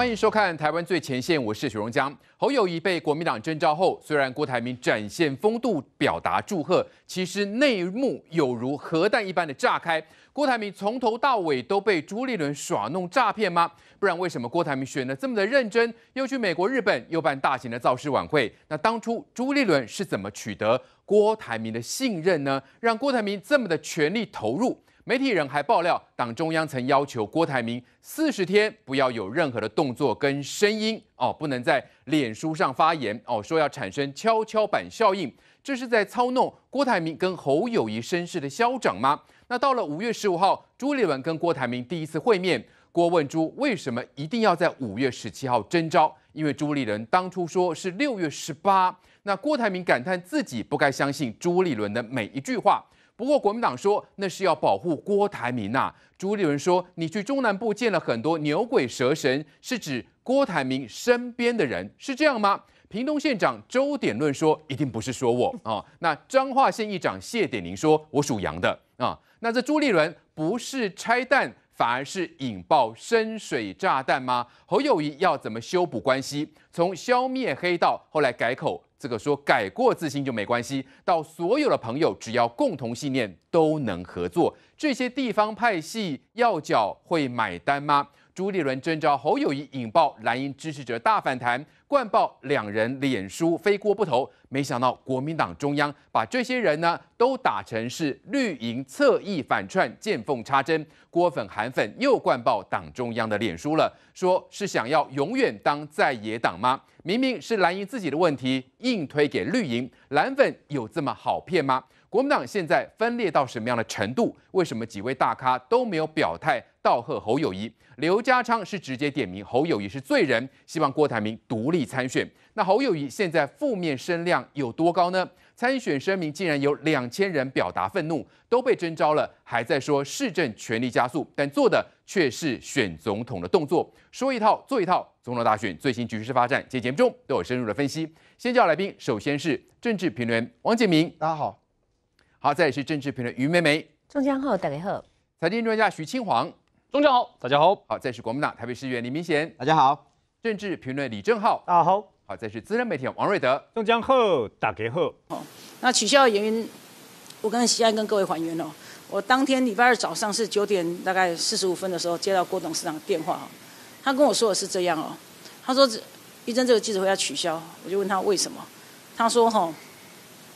欢迎收看《台湾最前线》，我是许荣江。侯友谊被国民党征召后，虽然郭台铭展现风度，表达祝贺，其实内幕有如核弹一般的炸开。郭台铭从头到尾都被朱立伦耍弄诈骗吗？不然为什么郭台铭选的这么的认真，又去美国、日本，又办大型的造势晚会？那当初朱立伦是怎么取得郭台铭的信任呢？让郭台铭这么的全力投入？媒体人还爆料，党中央曾要求郭台铭四十天不要有任何的动作跟声音哦，不能在脸书上发言哦，说要产生跷跷板效应，这是在操弄郭台铭跟侯友谊身世的消长吗？那到了五月十五号，朱立伦跟郭台铭第一次会面，郭问朱为什么一定要在五月十七号征召，因为朱立伦当初说是六月十八，那郭台铭感叹自己不该相信朱立伦的每一句话。不过国民党说那是要保护郭台铭呐。朱立伦说你去中南部见了很多牛鬼蛇神，是指郭台铭身边的人是这样吗？屏东县长周点论说一定不是说我啊。那彰化县议长谢点玲说我属羊的啊。那这朱立伦不是拆弹，反而是引爆深水炸弹吗？侯友谊要怎么修补关系？从消灭黑道，后来改口。这个说改过自新就没关系，到所有的朋友只要共同信念都能合作，这些地方派系要缴会买单吗？朱立伦征召侯友谊引爆蓝营支持者大反弹。冠爆两人脸书飞锅不投，没想到国民党中央把这些人呢都打成是绿营侧翼反串，见缝插针，郭粉韩粉又冠爆党中央的脸书了，说是想要永远当在野党吗？明明是蓝营自己的问题，硬推给绿营，蓝粉有这么好骗吗？国民党现在分裂到什么样的程度？为什么几位大咖都没有表态道贺侯友谊？刘家昌是直接点名侯友谊是罪人，希望郭台铭独立参选。那侯友谊现在负面声量有多高呢？参选声明竟然有两千人表达愤怒，都被征召了，还在说市政权力加速，但做的却是选总统的动作，说一套做一套。总统大选最新局势发展，节目中都有深入的分析。先叫来宾，首先是政治评论王建民，大家好。好，再也是政治评论于美美。中江浩，大家好。财经专家徐清煌，中江浩，大家好。好，再是国民党台北市议员李明贤，大家好。政治评论李正浩，大家好。好，再是资深媒体王瑞德。中江浩，大家好。好，那取消的原因，我刚才安跟各位还原哦。我当天礼拜二早上是九点大概四十五分的时候接到郭董事长的电话他跟我说的是这样哦，他说一真这个记者会要取消，我就问他为什么，他说哈，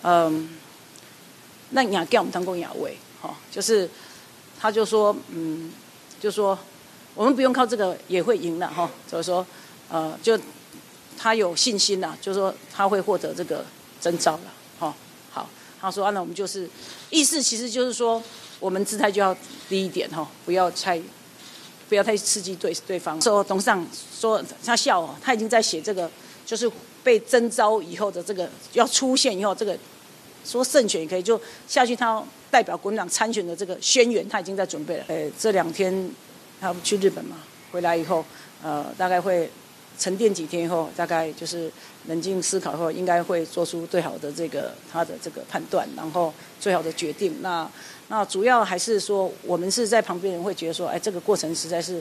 嗯。那给我们当功雅威，哈，就是，他就说，嗯，就说，我们不用靠这个也会赢了，哈，就是说，呃，就他有信心了，就说他会获得这个征召了，哈，好，他说，那我们就是意思，其实就是说，我们姿态就要低一点，哈，不要太，不要太刺激对对方。说董事长说他笑，他已经在写这个，就是被征召以后的这个要出现以后这个。说胜选也可以，就下去他代表国民党参选的这个宣言，他已经在准备了。呃，这两天他去日本嘛，回来以后，呃，大概会沉淀几天以后，大概就是冷静思考以后，应该会做出最好的这个他的这个判断，然后最好的决定。那那主要还是说，我们是在旁边人会觉得说，哎，这个过程实在是。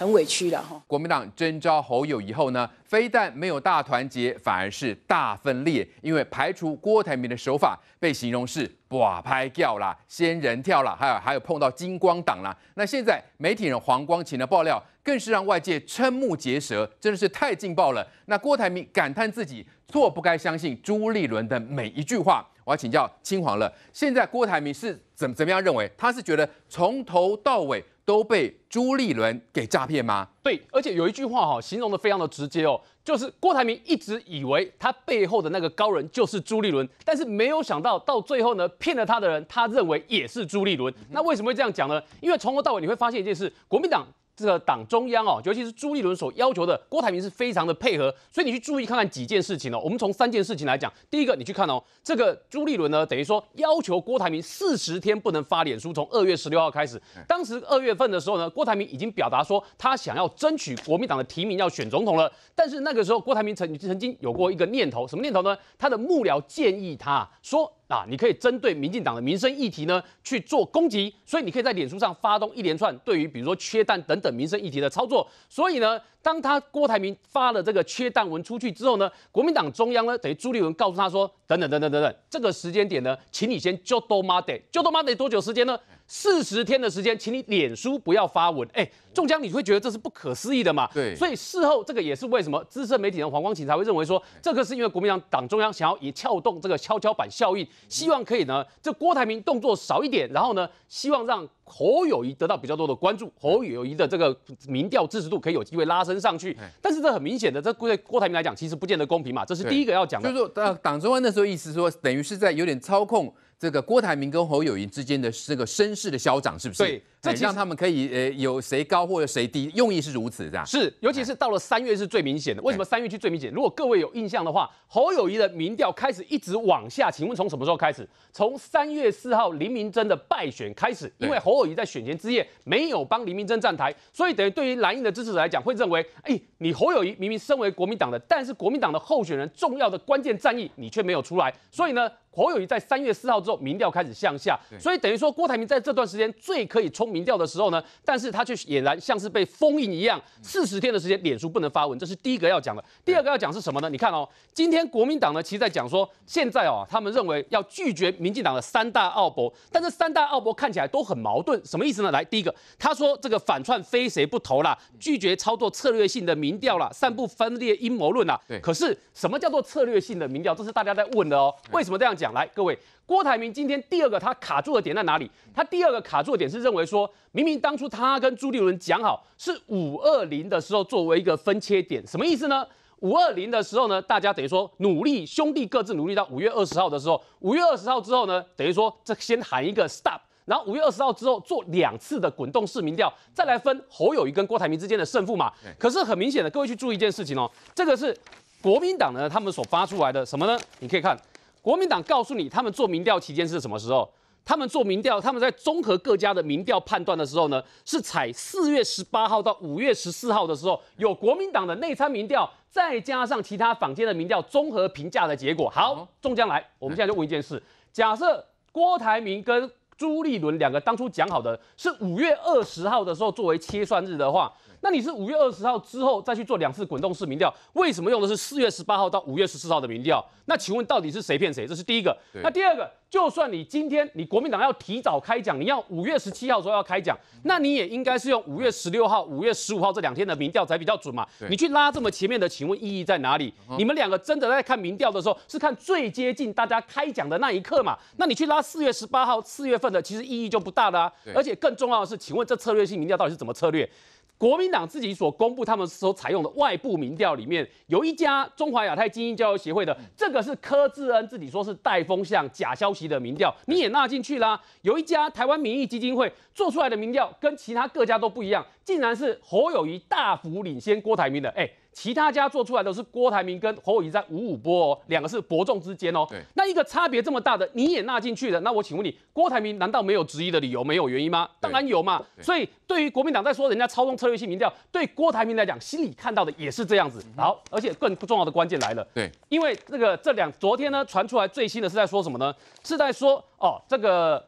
很委屈的哈。国民党征召侯友以后呢，非但没有大团结，反而是大分裂。因为排除郭台铭的手法被形容是“寡拍掉”啦，仙人跳”啦，还有还有碰到金光党啦。那现在媒体人黄光琴的爆料更是让外界瞠目结舌，真的是太劲爆了。那郭台铭感叹自己错不该相信朱立伦的每一句话。我要请教青黄了，现在郭台铭是怎怎么样认为？他是觉得从头到尾？都被朱立伦给诈骗吗？对，而且有一句话哈，形容的非常的直接哦，就是郭台铭一直以为他背后的那个高人就是朱立伦，但是没有想到到最后呢，骗了他的人，他认为也是朱立伦。那为什么会这样讲呢？因为从头到尾你会发现一件事，国民党。这个党中央哦，尤其是朱立伦所要求的，郭台铭是非常的配合，所以你去注意看看几件事情哦。我们从三件事情来讲，第一个你去看哦，这个朱立伦呢，等于说要求郭台铭四十天不能发脸书，从二月十六号开始。当时二月份的时候呢，郭台铭已经表达说他想要争取国民党的提名要选总统了，但是那个时候郭台铭曾曾经有过一个念头，什么念头呢？他的幕僚建议他说。啊，你可以针对民进党的民生议题呢去做攻击，所以你可以在脸书上发动一连串对于比如说缺蛋等等民生议题的操作。所以呢，当他郭台铭发了这个缺蛋文出去之后呢，国民党中央呢等于朱立伦告诉他说，等等等等等等，这个时间点呢，请你先就都妈得，就都妈得多久时间呢？四十天的时间，请你脸书不要发文，哎。中奖你会觉得这是不可思议的嘛？对，所以事后这个也是为什么资深媒体人黄光芹才会认为说，这个是因为国民党党中央想要以撬动这个跷跷板效应，希望可以呢，这郭台铭动作少一点，然后呢，希望让侯友谊得到比较多的关注，侯友谊的这个民调支持度可以有机会拉升上去。但是这很明显的，这对郭台铭来讲其实不见得公平嘛。这是第一个要讲的。就是党党中央那时候意思说，等于是在有点操控这个郭台铭跟侯友谊之间的这个声势的消长，是不是？对。这让他们可以诶，有谁高或者谁低，用意是如此，这样是，尤其是到了三月是最明显的。为什么三月去最明显？如果各位有印象的话，侯友谊的民调开始一直往下，请问从什么时候开始？从三月四号林明珍的败选开始，因为侯友谊在选前之夜没有帮林明珍站台，所以等于对于蓝营的支持者来讲，会认为，哎，你侯友谊明明身为国民党的，但是国民党的候选人重要的关键战役你却没有出来，所以呢？侯友谊在三月四号之后，民调开始向下，所以等于说郭台铭在这段时间最可以冲民调的时候呢，但是他却俨然像是被封印一样，四十天的时间，脸书不能发文，这是第一个要讲的。第二个要讲是什么呢？你看哦，今天国民党呢，其实在讲说，现在哦，他们认为要拒绝民进党的三大奥博，但这三大奥博看起来都很矛盾，什么意思呢？来，第一个，他说这个反串非谁不投啦，拒绝操作策略性的民调啦，散布分裂阴谋论啦。对，可是什么叫做策略性的民调？这是大家在问的哦，为什么这样？讲来，各位，郭台铭今天第二个他卡住的点在哪里？他第二个卡住的点是认为说，明明当初他跟朱立伦讲好是五二零的时候作为一个分切点，什么意思呢？五二零的时候呢，大家等于说努力，兄弟各自努力到五月二十号的时候，五月二十号之后呢，等于说这先喊一个 stop，然后五月二十号之后做两次的滚动市民调，再来分侯友谊跟郭台铭之间的胜负嘛。可是很明显的，各位去注意一件事情哦，这个是国民党呢他们所发出来的什么呢？你可以看。国民党告诉你，他们做民调期间是什么时候？他们做民调，他们在综合各家的民调判断的时候呢，是采四月十八号到五月十四号的时候，有国民党的内参民调，再加上其他坊间的民调，综合评价的结果。好，中将来，我们现在就问一件事：假设郭台铭跟朱立伦两个当初讲好的是五月二十号的时候作为切算日的话。那你是五月二十号之后再去做两次滚动式民调，为什么用的是四月十八号到五月十四号的民调？那请问到底是谁骗谁？这是第一个。那第二个，就算你今天你国民党要提早开讲，你要五月十七号说要开讲，那你也应该是用五月十六号、五月十五号这两天的民调才比较准嘛。你去拉这么前面的，请问意义在哪里？你们两个真的在看民调的时候，是看最接近大家开讲的那一刻嘛？那你去拉四月十八号、四月份的，其实意义就不大了。而且更重要的是，请问这策略性民调到底是怎么策略？国民党自己所公布他们所采用的外部民调里面，有一家中华亚太精英交流协会的，这个是柯志恩自己说是带风向、假消息的民调，你也纳进去啦。有一家台湾民意基金会做出来的民调，跟其他各家都不一样。竟然是侯友谊大幅领先郭台铭的，哎，其他家做出来的是郭台铭跟侯友谊在五五波哦，两个是伯仲之间哦。那一个差别这么大的你也纳进去了，那我请问你，郭台铭难道没有质疑的理由，没有原因吗？当然有嘛。所以对于国民党在说人家操纵策略性民调，对郭台铭来讲，心里看到的也是这样子。好，而且更重要的关键来了，对，因为这个这两昨天呢传出来最新的是在说什么呢？是在说哦，这个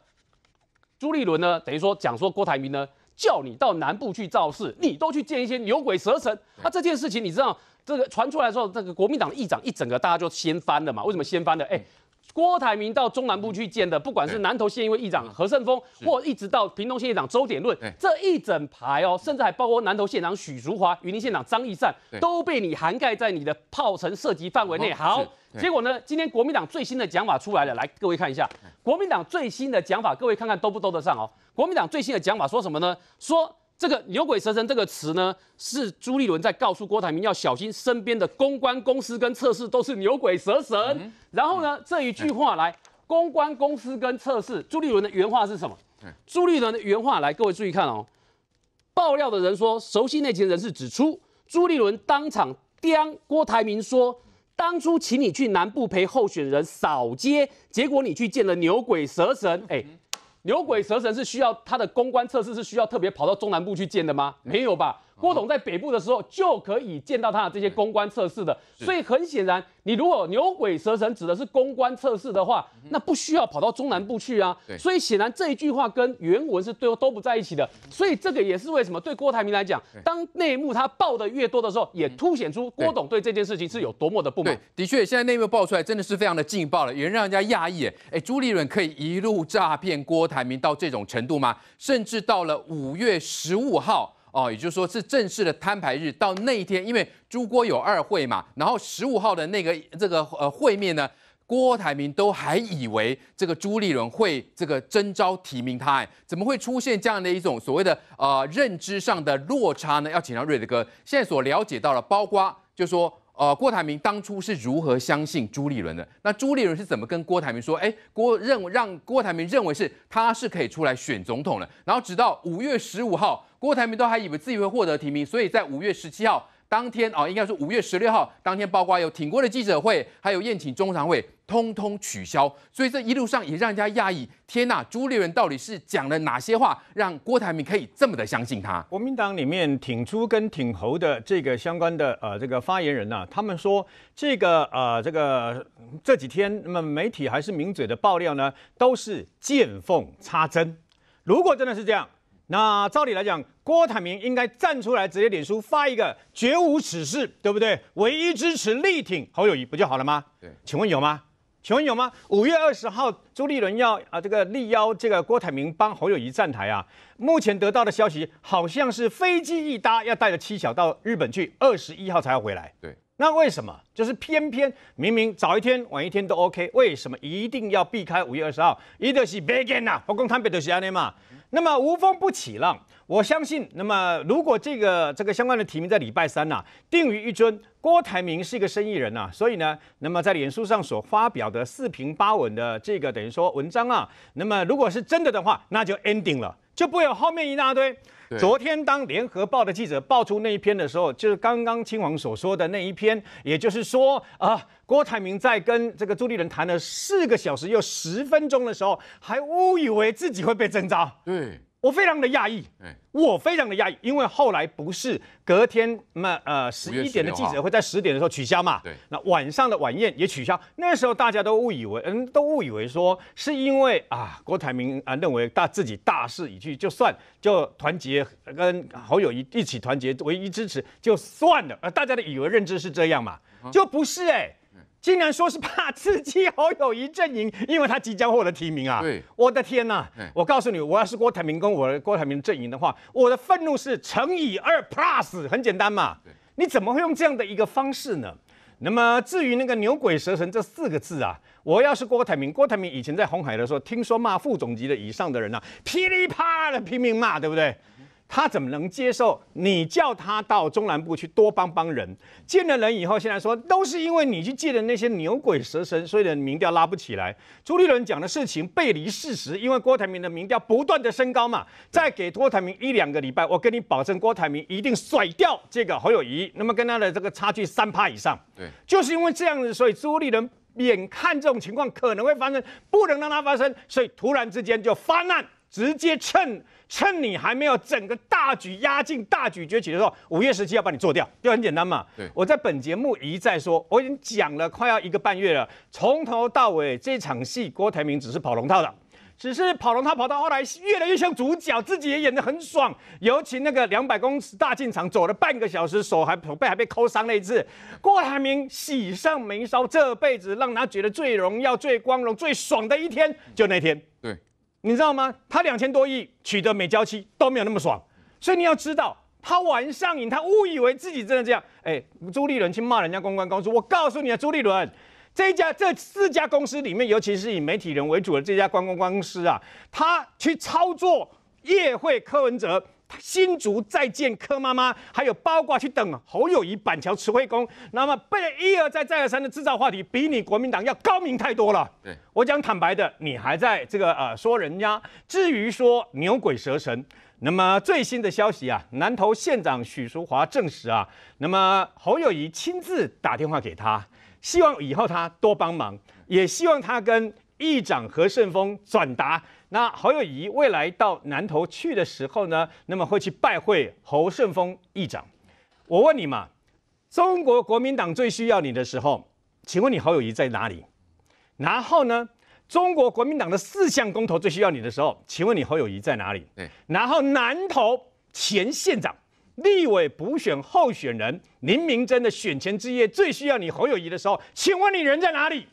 朱立伦呢，等于说讲说郭台铭呢。叫你到南部去造势，你都去见一些牛鬼蛇神。那这件事情，你知道这个传出来之后，这个国民党的议长一整个大家就掀翻了嘛？为什么掀翻的？哎。郭台铭到中南部去见的，不管是南投县议长何胜峰，或一直到屏东县议长周典论，这一整排哦，甚至还包括南投县长许淑华、云林县长张义善，都被你涵盖在你的炮城涉及范围内。好，结果呢？今天国民党最新的讲法出来了，来各位看一下国民党最新的讲法，各位看看兜不兜得上哦？国民党最新的讲法说什么呢？说。这个“牛鬼蛇神”这个词呢，是朱立伦在告诉郭台铭要小心身边的公关公司跟测试都是牛鬼蛇神。然后呢，这一句话来，公关公司跟测试，朱立伦的原话是什么？朱立伦的原话来，各位注意看哦。爆料的人说，熟悉内情人士指出，朱立伦当场刁郭台铭说，当初请你去南部陪候选人扫街，结果你去见了牛鬼蛇神。哎。牛鬼蛇神是需要他的公关测试是需要特别跑到中南部去见的吗？没有吧。郭董在北部的时候就可以见到他的这些公关测试的，所以很显然，你如果牛鬼蛇神指的是公关测试的话，那不需要跑到中南部去啊。所以显然这一句话跟原文是都都不在一起的。所以这个也是为什么对郭台铭来讲，当内幕他爆的越多的时候，也凸显出郭董对这件事情是有多么的不满。的确，现在内幕爆出来真的是非常的劲爆了，也让人家讶异。哎，朱立伦可以一路诈骗郭台铭到这种程度吗？甚至到了五月十五号。哦，也就是说是正式的摊牌日，到那一天，因为朱郭有二会嘛，然后十五号的那个这个呃会面呢，郭台铭都还以为这个朱立伦会这个征召提名他，怎么会出现这样的一种所谓的呃认知上的落差呢？要请到瑞德哥，现在所了解到了，包括就说。呃，郭台铭当初是如何相信朱立伦的？那朱立伦是怎么跟郭台铭说？哎，郭认让郭台铭认为是他是可以出来选总统的。然后直到五月十五号，郭台铭都还以为自己会获得提名，所以在五月十七号。当天啊，应该说五月十六号当天，包括有挺郭的记者会，还有宴请中常委，通通取消。所以这一路上也让人家讶异。天呐，朱立伦到底是讲了哪些话，让郭台铭可以这么的相信他？国民党里面挺朱跟挺侯的这个相关的呃这个发言人呢，他们说这个呃这个这几天那么媒体还是名嘴的爆料呢，都是见缝插针。如果真的是这样。那照理来讲，郭台铭应该站出来直接点书发一个绝无此事，对不对？唯一支持力挺侯友谊不就好了吗？对，请问有吗？请问有吗？五月二十号，朱立伦要啊这个力邀这个郭台铭帮侯友谊站台啊。目前得到的消息好像是飞机一搭要带着七小到日本去，二十一号才要回来。对，那为什么？就是偏偏明明早一天晚一天都 OK，为什么一定要避开五月二十号？一定是不建啊，我讲坦白就是安尼嘛。那么无风不起浪，我相信。那么如果这个这个相关的提名在礼拜三呐定于一尊，郭台铭是一个生意人呐，所以呢，那么在脸书上所发表的四平八稳的这个等于说文章啊，那么如果是真的的话，那就 ending 了，就不会有后面一大堆。昨天，当联合报的记者爆出那一篇的时候，就是刚刚亲王所说的那一篇，也就是说，啊，郭台铭在跟这个朱立伦谈了四个小时又十分钟的时候，还误以为自己会被征召。对。我非常的讶异，我非常的讶异，因为后来不是隔天嘛，呃，十一点的记者会在十点的时候取消嘛，那晚上的晚宴也取消。那时候大家都误以为，嗯，都误以为说是因为啊，郭台铭啊认为大自己大势已去，就算就团结跟好友一一起团结，唯一支持就算了，呃，大家的以为认知是这样嘛，就不是哎。竟然说是怕刺激侯友谊阵营，因为他即将获得提名啊！对，我的天呐，我告诉你，我要是郭台铭跟我的郭台铭阵营的话，我的愤怒是乘以二 plus，很简单嘛！你怎么会用这样的一个方式呢？那么至于那个牛鬼蛇神这四个字啊，我要是郭台铭，郭台铭以前在红海的时候，听说骂副总级的以上的人啊，噼里啪啦的拼命骂，对不对？他怎么能接受你叫他到中南部去多帮帮人，见了人以后，现在说都是因为你去见的那些牛鬼蛇神，所以的民调拉不起来。朱立伦讲的事情背离事实，因为郭台铭的民调不断的升高嘛，再给郭台铭一两个礼拜，我跟你保证，郭台铭一定甩掉这个侯友谊，那么跟他的这个差距三趴以上。对，就是因为这样子，所以朱立伦眼看这种情况可能会发生，不能让它发生，所以突然之间就发难。直接趁趁你还没有整个大举压境、大举崛起的时候，五月十七要把你做掉，就很简单嘛。对，我在本节目一再说，我已经讲了快要一个半月了，从头到尾这场戏，郭台铭只是跑龙套的，只是跑龙套，跑到后来越来越像主角，自己也演的很爽。尤其那个两百公尺大进场，走了半个小时，手还被还被抠伤了一次。郭台铭喜上眉梢，这辈子让他觉得最荣耀、最光荣、最爽的一天，就那天。对。你知道吗？他两千多亿取得美交期都没有那么爽，所以你要知道，他玩上瘾，他误以为自己真的这样。哎，朱立伦去骂人家公关公司，我告诉你啊，朱立伦这一家这四家公司里面，尤其是以媒体人为主的这家观光公司啊，他去操作夜会柯文哲。新竹再见柯妈妈，还有八卦去等侯友谊板桥慈惠宫，那么被一而再再而三的制造话题，比你国民党要高明太多了。对我讲坦白的，你还在这个呃说人家，至于说牛鬼蛇神，那么最新的消息啊，南投县长许淑华证实啊，那么侯友谊亲自打电话给他，希望以后他多帮忙，也希望他跟议长何胜峰转达。那侯友谊未来到南投去的时候呢，那么会去拜会侯顺峰议长。我问你嘛，中国国民党最需要你的时候，请问你侯友谊在哪里？然后呢，中国国民党的四项公投最需要你的时候，请问你侯友谊在哪里？然后南投前县长、立委补选候选人林明珍的选前之夜最需要你侯友谊的时候，请问你人在哪里？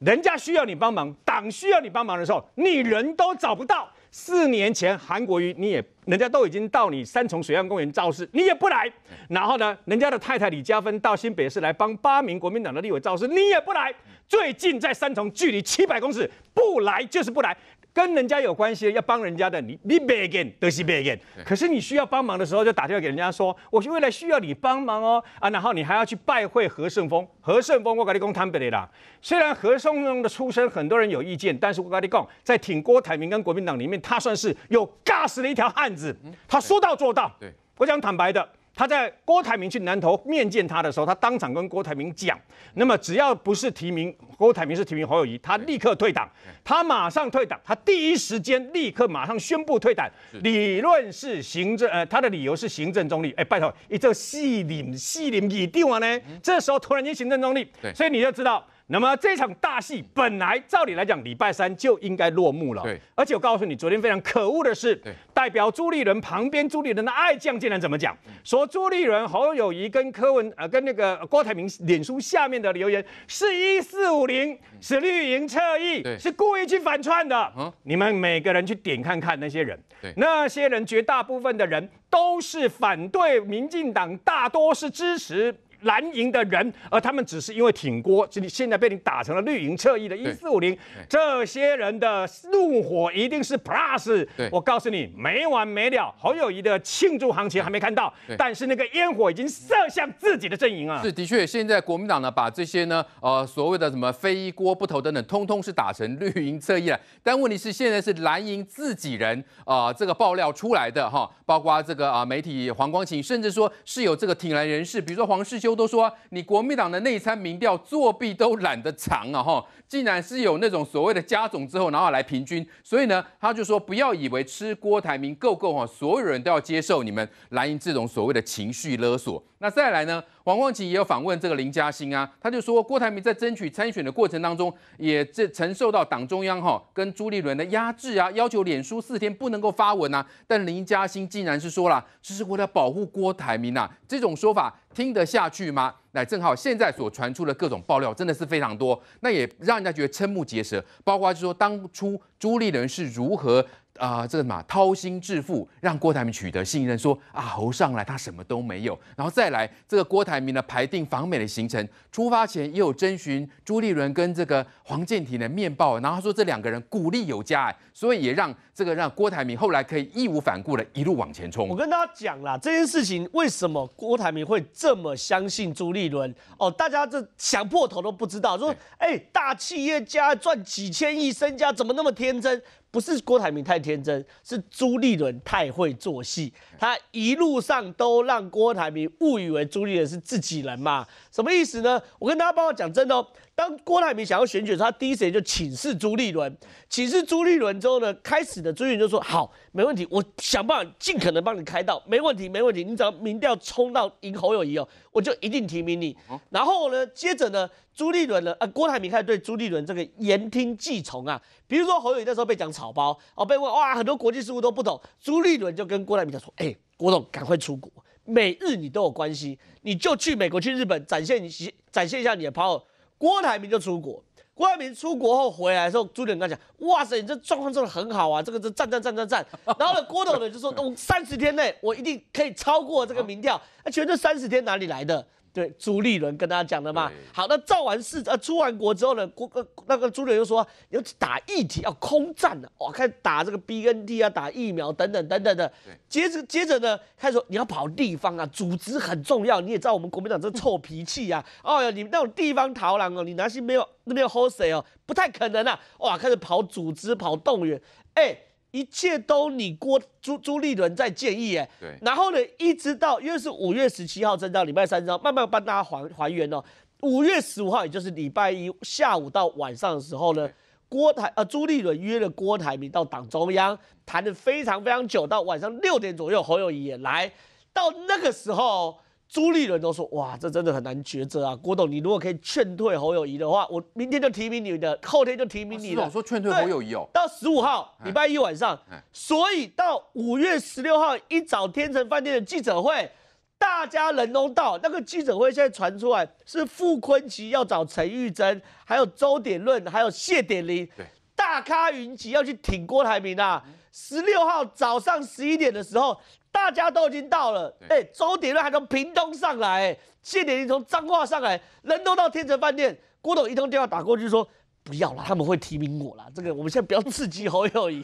人家需要你帮忙，党需要你帮忙的时候，你人都找不到。四年前韩国瑜你也，人家都已经到你三重水岸公园造势，你也不来。然后呢，人家的太太李嘉芬到新北市来帮八名国民党的立委造势，你也不来。最近在三重，距离七百公尺，不来就是不来。跟人家有关系，要帮人家的，你你别给，得是别给。可是你需要帮忙的时候，就打电话给人家说，我是未来需要你帮忙哦啊，然后你还要去拜会何顺峰。何顺峰，我跟你讲坦白的啦，虽然何顺峰的出身很多人有意见，但是我跟你讲，在挺郭台铭跟国民党里面，他算是有尬死的一条汉子，他说到做到。对，我讲坦白的。他在郭台铭去南投面见他的时候，他当场跟郭台铭讲，那么只要不是提名，郭台铭是提名侯友谊，他立刻退党，他马上退党，他第一时间立刻马上宣布退党，理论是行政，呃，他的理由是行政中立，哎，拜托，你这戏里戏里你完呢？这时候突然间行政中立，所以你就知道。那么这场大戏本来照理来讲，礼拜三就应该落幕了。而且我告诉你，昨天非常可恶的是，代表朱立伦旁边朱立伦的爱将竟然怎么讲？说朱立伦、侯友谊跟柯文呃跟那个郭台铭脸书下面的留言是“一四五零”是绿营侧翼，是故意去反串的。你们每个人去点看看那些人，那些人绝大部分的人都是反对民进党，大多是支持。蓝营的人，而他们只是因为挺郭，就现在被你打成了绿营侧翼的1450，这些人的怒火一定是 plus。我告诉你，没完没了。侯友谊的庆祝行情还没看到，但是那个烟火已经射向自己的阵营啊。是的确，现在国民党呢，把这些呢，呃，所谓的什么非锅不投等等，通通是打成绿营侧翼了。但问题是，现在是蓝营自己人啊，这个爆料出来的哈，包括这个啊媒体黄光琴，甚至说是有这个挺蓝人士，比如说黄世修。都说你国民党的内参民调作弊都懒得藏啊哈！竟然是有那种所谓的加总之后，然后来平均，所以呢，他就说不要以为吃郭台铭够够哈，所有人都要接受你们蓝营这种所谓的情绪勒索。那再来呢？王光芹也有访问这个林嘉欣啊，他就说郭台铭在争取参选的过程当中，也这曾受到党中央哈跟朱立伦的压制啊，要求脸书四天不能够发文呐。但林嘉欣竟然是说了，这是为了保护郭台铭呐，这种说法听得下去吗？那正好现在所传出的各种爆料真的是非常多，那也让人家觉得瞠目结舌，包括就是说当初朱立伦是如何。啊，这个嘛，掏心致富，让郭台铭取得信任，说啊，侯上来他什么都没有，然后再来这个郭台铭的排定访美的行程，出发前也有征询朱立伦跟这个黄建庭的面报，然后说这两个人鼓励有加，所以也让这个让郭台铭后来可以义无反顾的一路往前冲。我跟大家讲啦，这件事情为什么郭台铭会这么相信朱立伦？哦，大家这想破头都不知道，说哎，大企业家赚几千亿身家，怎么那么天真？不是郭台铭太天真，是朱立伦太会做戏。他一路上都让郭台铭误以为朱立伦是自己人嘛？什么意思呢？我跟大家帮我讲真哦。当郭台铭想要选举时，他第一时间就请示朱立伦。请示朱立伦之后呢，开始的朱立伦就说：“好，没问题，我想办法尽可能帮你开到，没问题，没问题。你只要民调冲到赢侯友谊哦，我就一定提名你。”然后呢，接着呢，朱立伦呢，啊，郭台铭开始对朱立伦这个言听计从啊。比如说侯友谊那时候被讲草包哦，被问哇，很多国际事务都不懂，朱立伦就跟郭台铭讲说：“哎，郭董，赶快出国，美日你都有关系，你就去美国去日本展现你，展现一下你的 power。”郭台铭就出国，郭台铭出国后回来的时候，朱立伦讲：“哇塞，你这状况做的很好啊，这个这战战战战战。” 然后呢，郭董呢就说：“我三十天内，我一定可以超过这个民调。”那觉得这三十天哪里来的？对朱立伦跟大家讲的嘛，好，那造完事呃出完国之后呢，国呃那个朱立伦又说要打疫题，要空战了，哇，开始打这个 B N T 啊，打疫苗等等等等的，接着接着呢，开始说你要跑地方啊，组织很重要，你也知道我们国民党这臭脾气呀，哦哟，你那种地方逃难哦，你拿些没有没有 d 谁哦，不太可能啊。哇，开始跑组织跑动员，哎。一切都你郭朱朱立伦在建议哎，对，然后呢，一直到因为是五月十七号，真到礼拜三，正慢慢帮大家还还原哦。五月十五号，也就是礼拜一下午到晚上的时候呢，郭台呃朱立伦约了郭台铭到党中央谈的非常非常久，到晚上六点左右，侯友谊也来到那个时候。朱立伦都说：“哇，这真的很难抉择啊！”郭董，你如果可以劝退侯友谊的话，我明天就提名你的，后天就提名你。是，我说劝退侯友谊哦，到十五号礼拜一晚上。所以到五月十六号一早，天成饭店的记者会，大家人都到。那个记者会现在传出来，是傅坤奇要找陈玉珍，还有周点论，还有谢点林，大咖云集要去挺郭台铭啊！十六号早上十一点的时候。大家都已经到了，哎，周杰伦还从屏东上来，谢典锋从彰化上来，人都到天成饭店。郭董一通电话打过去，说不要了，他们会提名我了。这个我们现在不要刺激侯友谊，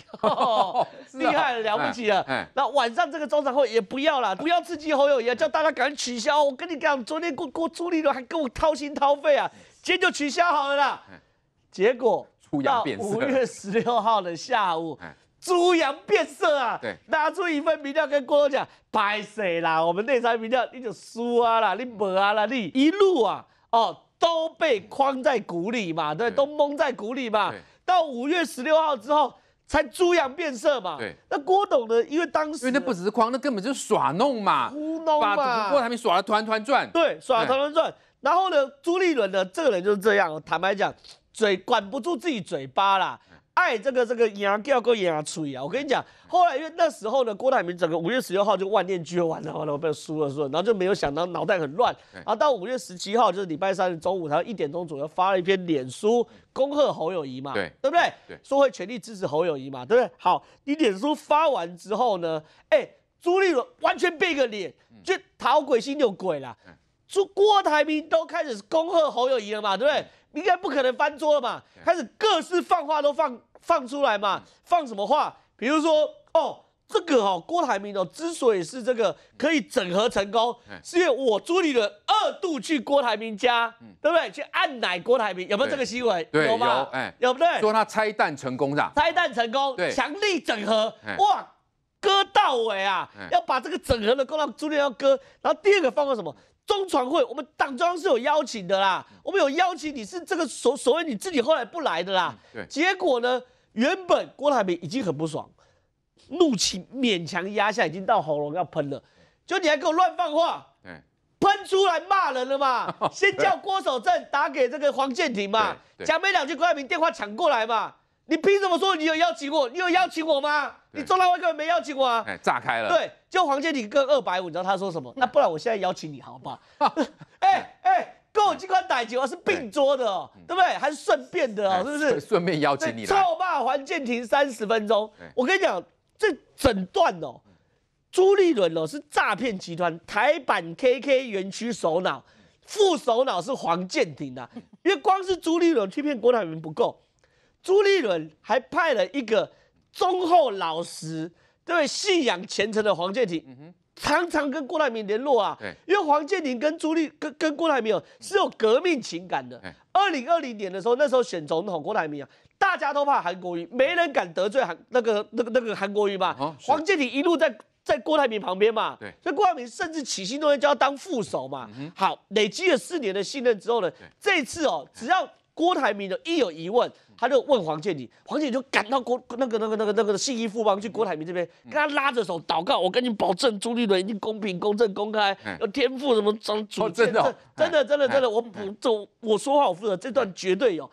厉害了不起啊！哎，那晚上这个中场会也不要了，不要刺激侯友谊，叫大家赶紧取消。我跟你讲，昨天郭郭立理还跟我掏心掏肺啊，今天就取消好了啦。结果到五月十六号的下午。猪羊变色啊！对，拿出一份民调跟郭董讲，拍死啦！我们内山民调，你就输啊啦，你无啊啦，你一路啊，哦，都被框在鼓里嘛，对，都蒙在鼓里嘛。到五月十六号之后才猪羊变色嘛。对，那郭董呢？因为当时因为那不只是框，那根本就是耍弄嘛，糊弄嘛，把郭台铭耍的团团转。对，耍团团转。然后呢，朱立伦呢，这个人就是这样，坦白讲，嘴管不住自己嘴巴啦。爱这个这个演而个够演而输啊！我跟你讲，后来因为那时候呢，郭台铭整个五月十六号就万念俱灰完了，完了，我被输了是吧？然后就没有想到脑袋很乱，然后到五月十七号就是礼拜三的中午，他一点钟左右发了一篇脸书，恭贺侯友谊嘛，对不对？对，说会全力支持侯友谊嘛，对不对？好，你脸书发完之后呢，哎，朱立伦完全变个脸，就讨鬼心有鬼啦，说郭台铭都开始恭贺侯友谊了嘛，对不对？应该不可能翻桌了嘛，开始各式放话都放放出来嘛，放什么话？比如说，哦，这个哦，郭台铭哦，之所以是这个可以整合成功，是因为我朱立伦二度去郭台铭家，对不对？去按奶郭台铭有没有这个新闻？有吧？哎，有不对？说他拆弹成功吧？拆弹成功，强力整合，哇，割到尾啊！要把这个整合的功让朱立伦割，然后第二个放话什么？中传会，我们党中央是有邀请的啦，我们有邀请你，是这个所所谓你自己后来不来的啦。对，结果呢，原本郭台铭已经很不爽，怒气勉强压下，已经到喉咙要喷了，就你还给我乱放话，喷出来骂人了嘛？先叫郭守正打给这个黄建廷嘛，讲没两句郭台铭电话抢过来嘛。你凭什么说你有邀请我？你有邀请我吗？你中南外根本没邀请我啊！炸开了。对，就黄建庭跟二百五，你知道他说什么？那不然我现在邀请你，好不好？哎哎，跟我几款奶我是并桌的哦，对不对？还是顺便的哦，是不是？顺便邀请你。臭骂黄建庭三十分钟，我跟你讲，这整段哦，朱立伦哦是诈骗集团台版 KK 园区首脑，副首脑是黄建庭的，因为光是朱立伦欺骗郭台铭不够。朱立伦还派了一个忠厚老实、对信仰虔诚的黄建庭，常常跟郭台铭联络啊。因为黄建庭跟朱立、跟跟郭台铭是有革命情感的。二零二零年的时候，那时候选总统，郭台铭啊，大家都怕韩国瑜，没人敢得罪韩那个那个那个韩国瑜嘛。啊，黄建庭一路在在郭台铭旁边嘛。对，所以郭台铭甚至起心动念就要当副手嘛。好，累积了四年的信任之后呢，这次哦，只要。郭台铭的一有疑问，他就问黄建礼，黄建礼就赶到郭那个那个那个那个信义富邦去郭台铭这边，跟他拉着手祷告。我跟你保证，朱立伦一定公平、公正、公开，有天赋什么么主。真的，真的，真的，真的，我不，我我说话我负责，这段绝对有。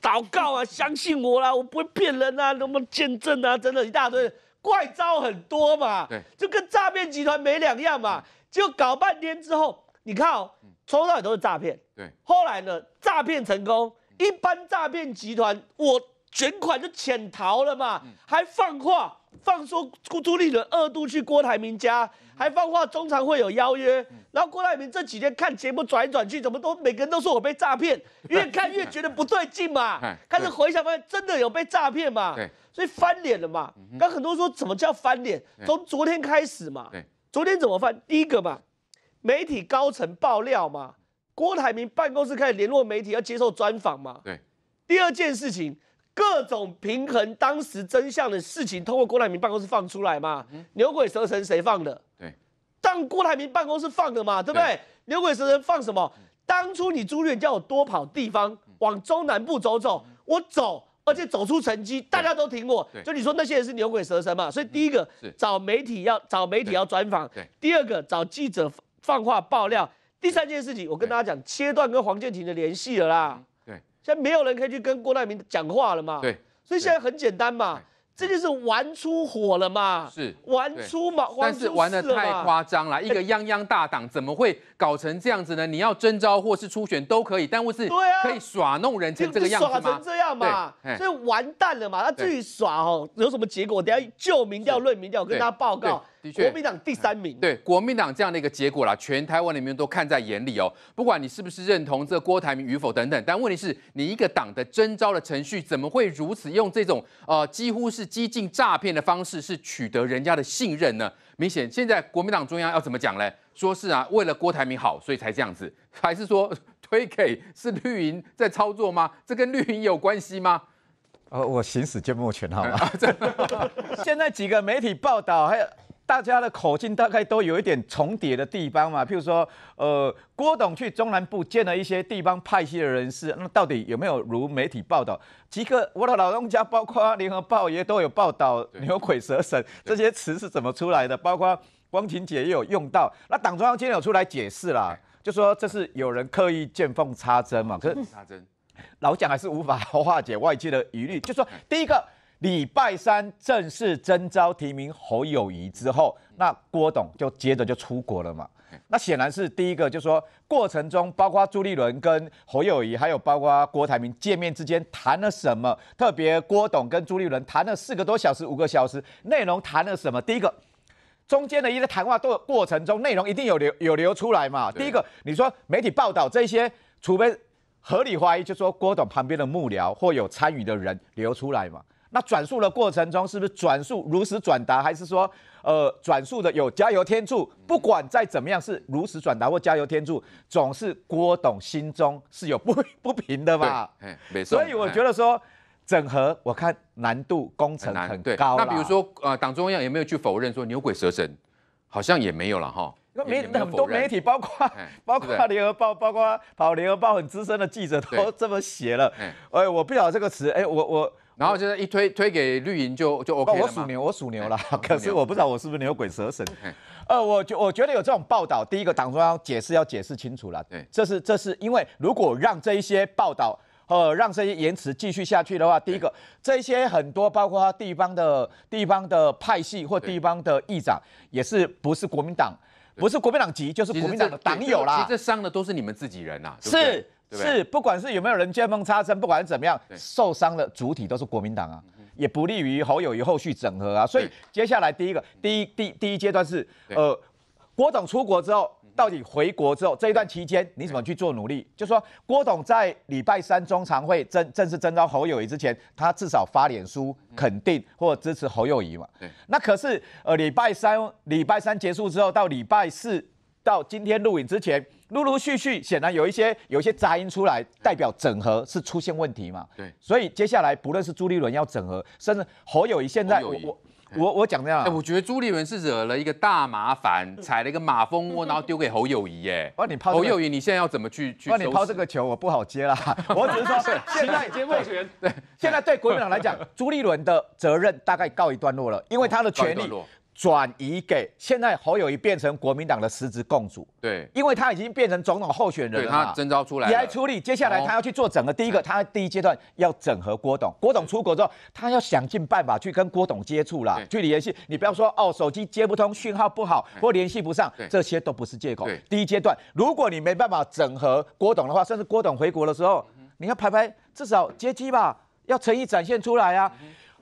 祷告啊，相信我啦，我不会骗人啊，什么见证啊，真的，一大堆怪招很多嘛，就跟诈骗集团没两样嘛。就搞半天之后，你看哦，抽到尾都是诈骗。对，后来呢，诈骗成功。一般诈骗集团，我卷款就潜逃了嘛，还放话放说朱立伦二度去郭台铭家，还放话中常会有邀约，然后郭台铭这几天看节目转来转去，怎么都每个人都说我被诈骗，越看越觉得不对劲嘛，开始回想发现真的有被诈骗嘛，所以翻脸了嘛。那很多人说怎么叫翻脸？从昨天开始嘛，昨天怎么翻？第一个嘛，媒体高层爆料嘛。郭台铭办公室开始联络媒体，要接受专访嘛？对。第二件事情，各种平衡当时真相的事情，通过郭台铭办公室放出来嘛？嗯。牛鬼蛇神谁放的？对。当郭台铭办公室放的嘛？对不对？牛鬼蛇神放什么？当初你朱立叫我多跑地方，往中南部走走，我走，而且走出成绩，大家都挺我。就你说那些人是牛鬼蛇神嘛？所以第一个找媒体要找媒体要专访。第二个找记者放话爆料。第三件事情，我跟大家讲，切断跟黄建庭的联系了啦。对，现在没有人可以去跟郭台铭讲话了嘛。对，所以现在很简单嘛，这就是玩出火了嘛。是玩出嘛？但是玩的太夸张了，一个泱泱大党怎么会搞成这样子呢？你要征召或是初选都可以，但不是，啊，可以耍弄人成这个样子吗？耍成这样嘛，所以完蛋了嘛。他自己耍哦，有什么结果？等下就民调论民调，跟大家报告。的确，国民党第三名，对国民党这样的一个结果啦，全台湾人民都看在眼里哦。不管你是不是认同这郭台铭与否等等，但问题是，你一个党的征招的程序怎么会如此用这种呃几乎是激进诈骗的方式，是取得人家的信任呢？明显，现在国民党中央要怎么讲呢？说是啊，为了郭台铭好，所以才这样子，还是说推给是绿营在操作吗？这跟绿营有关系吗？呃，我行使缄默权好吗？现在几个媒体报道还有。大家的口径大概都有一点重叠的地方嘛，譬如说，呃，郭董去中南部见了一些地方派系的人士，那到底有没有如媒体报道？即刻我的老东家，包括联合报也都有报道“牛鬼蛇神”这些词是怎么出来的？包括汪晴姐也有用到。那党中央今天有出来解释啦，就说这是有人刻意见缝插针嘛。可是插针，老蒋还是无法化解外界的疑虑。就说第一个。礼拜三正式征召提名侯友谊之后，那郭董就接着就出国了嘛。那显然是第一个，就说过程中，包括朱立伦跟侯友谊，还有包括郭台铭见面之间谈了什么，特别郭董跟朱立伦谈了四个多小时、五个小时，内容谈了什么？第一个，中间的一个谈话过过程中，内容一定有流有流出来嘛。第一个，你说媒体报道这些，除非合理怀疑，就说郭董旁边的幕僚或有参与的人流出来嘛。那转述的过程中，是不是转述如实转达，还是说，呃，转述的有加油添醋？不管再怎么样，是如实转达或加油添醋，总是郭董心中是有不 不平的吧？没错。所以我觉得说，整合我看难度工程很对高。那比如说，呃，党中央有没有去否认说牛鬼蛇神？好像也没有了哈。媒很多媒体，包括包括联合报，包括跑联合报很资深的记者都这么写了。哎，我不晓这个词，哎，我我。然后就是一推推给绿营就就 OK 了。我属牛，我属牛了，可是我不知道我是不是牛鬼蛇神。呃，我我觉得有这种报道，第一个党中央解释要解释清楚了。对，这是这是因为如果让这一些报道呃让这些言辞继续下去的话，第一个这些很多包括地方的地方的派系或地方的议长也是不是国民党不是国民党籍，就是国民党的党友啦。其实这伤的都是你们自己人呐。是。是，不管是有没有人见缝插针，不管怎么样，受伤的主体都是国民党啊，也不利于侯友谊后续整合啊。所以接下来第一个，第一第第一阶段是，呃，郭董出国之后，到底回国之后这一段期间，你怎么去做努力？就说郭董在礼拜三中常会正正式征召侯友谊之前，他至少发脸书肯定或支持侯友谊嘛。那可是呃，礼拜三礼拜三结束之后到礼拜四。到今天录影之前，陆陆续续显然有一些有一些杂音出来，代表整合是出现问题嘛？对。所以接下来不论是朱立伦要整合，甚至侯友谊现在我我我讲这样，我觉得朱立伦是惹了一个大麻烦，踩了一个马蜂窝，然后丢给侯友谊。耶。帮你抛。侯友谊，你现在要怎么去去？帮你抛这个球，我不好接啦。我只是说，现在已经完全对。现在对国民党来讲，朱立伦的责任大概告一段落了，因为他的权力。转移给现在侯友谊变成国民党的实质共主，对，因为他已经变成总统候选人了，他征召出来，来处理，接下来他要去做整个第一个他第一阶段要整合郭董，郭董出国之后，他要想尽办法去跟郭董接触了，去联系。你不要说哦，手机接不通，讯号不好，或联系不上，这些都不是借口。第一阶段，如果你没办法整合郭董的话，甚至郭董回国的时候，你要拍拍至少接机吧，要诚意展现出来啊。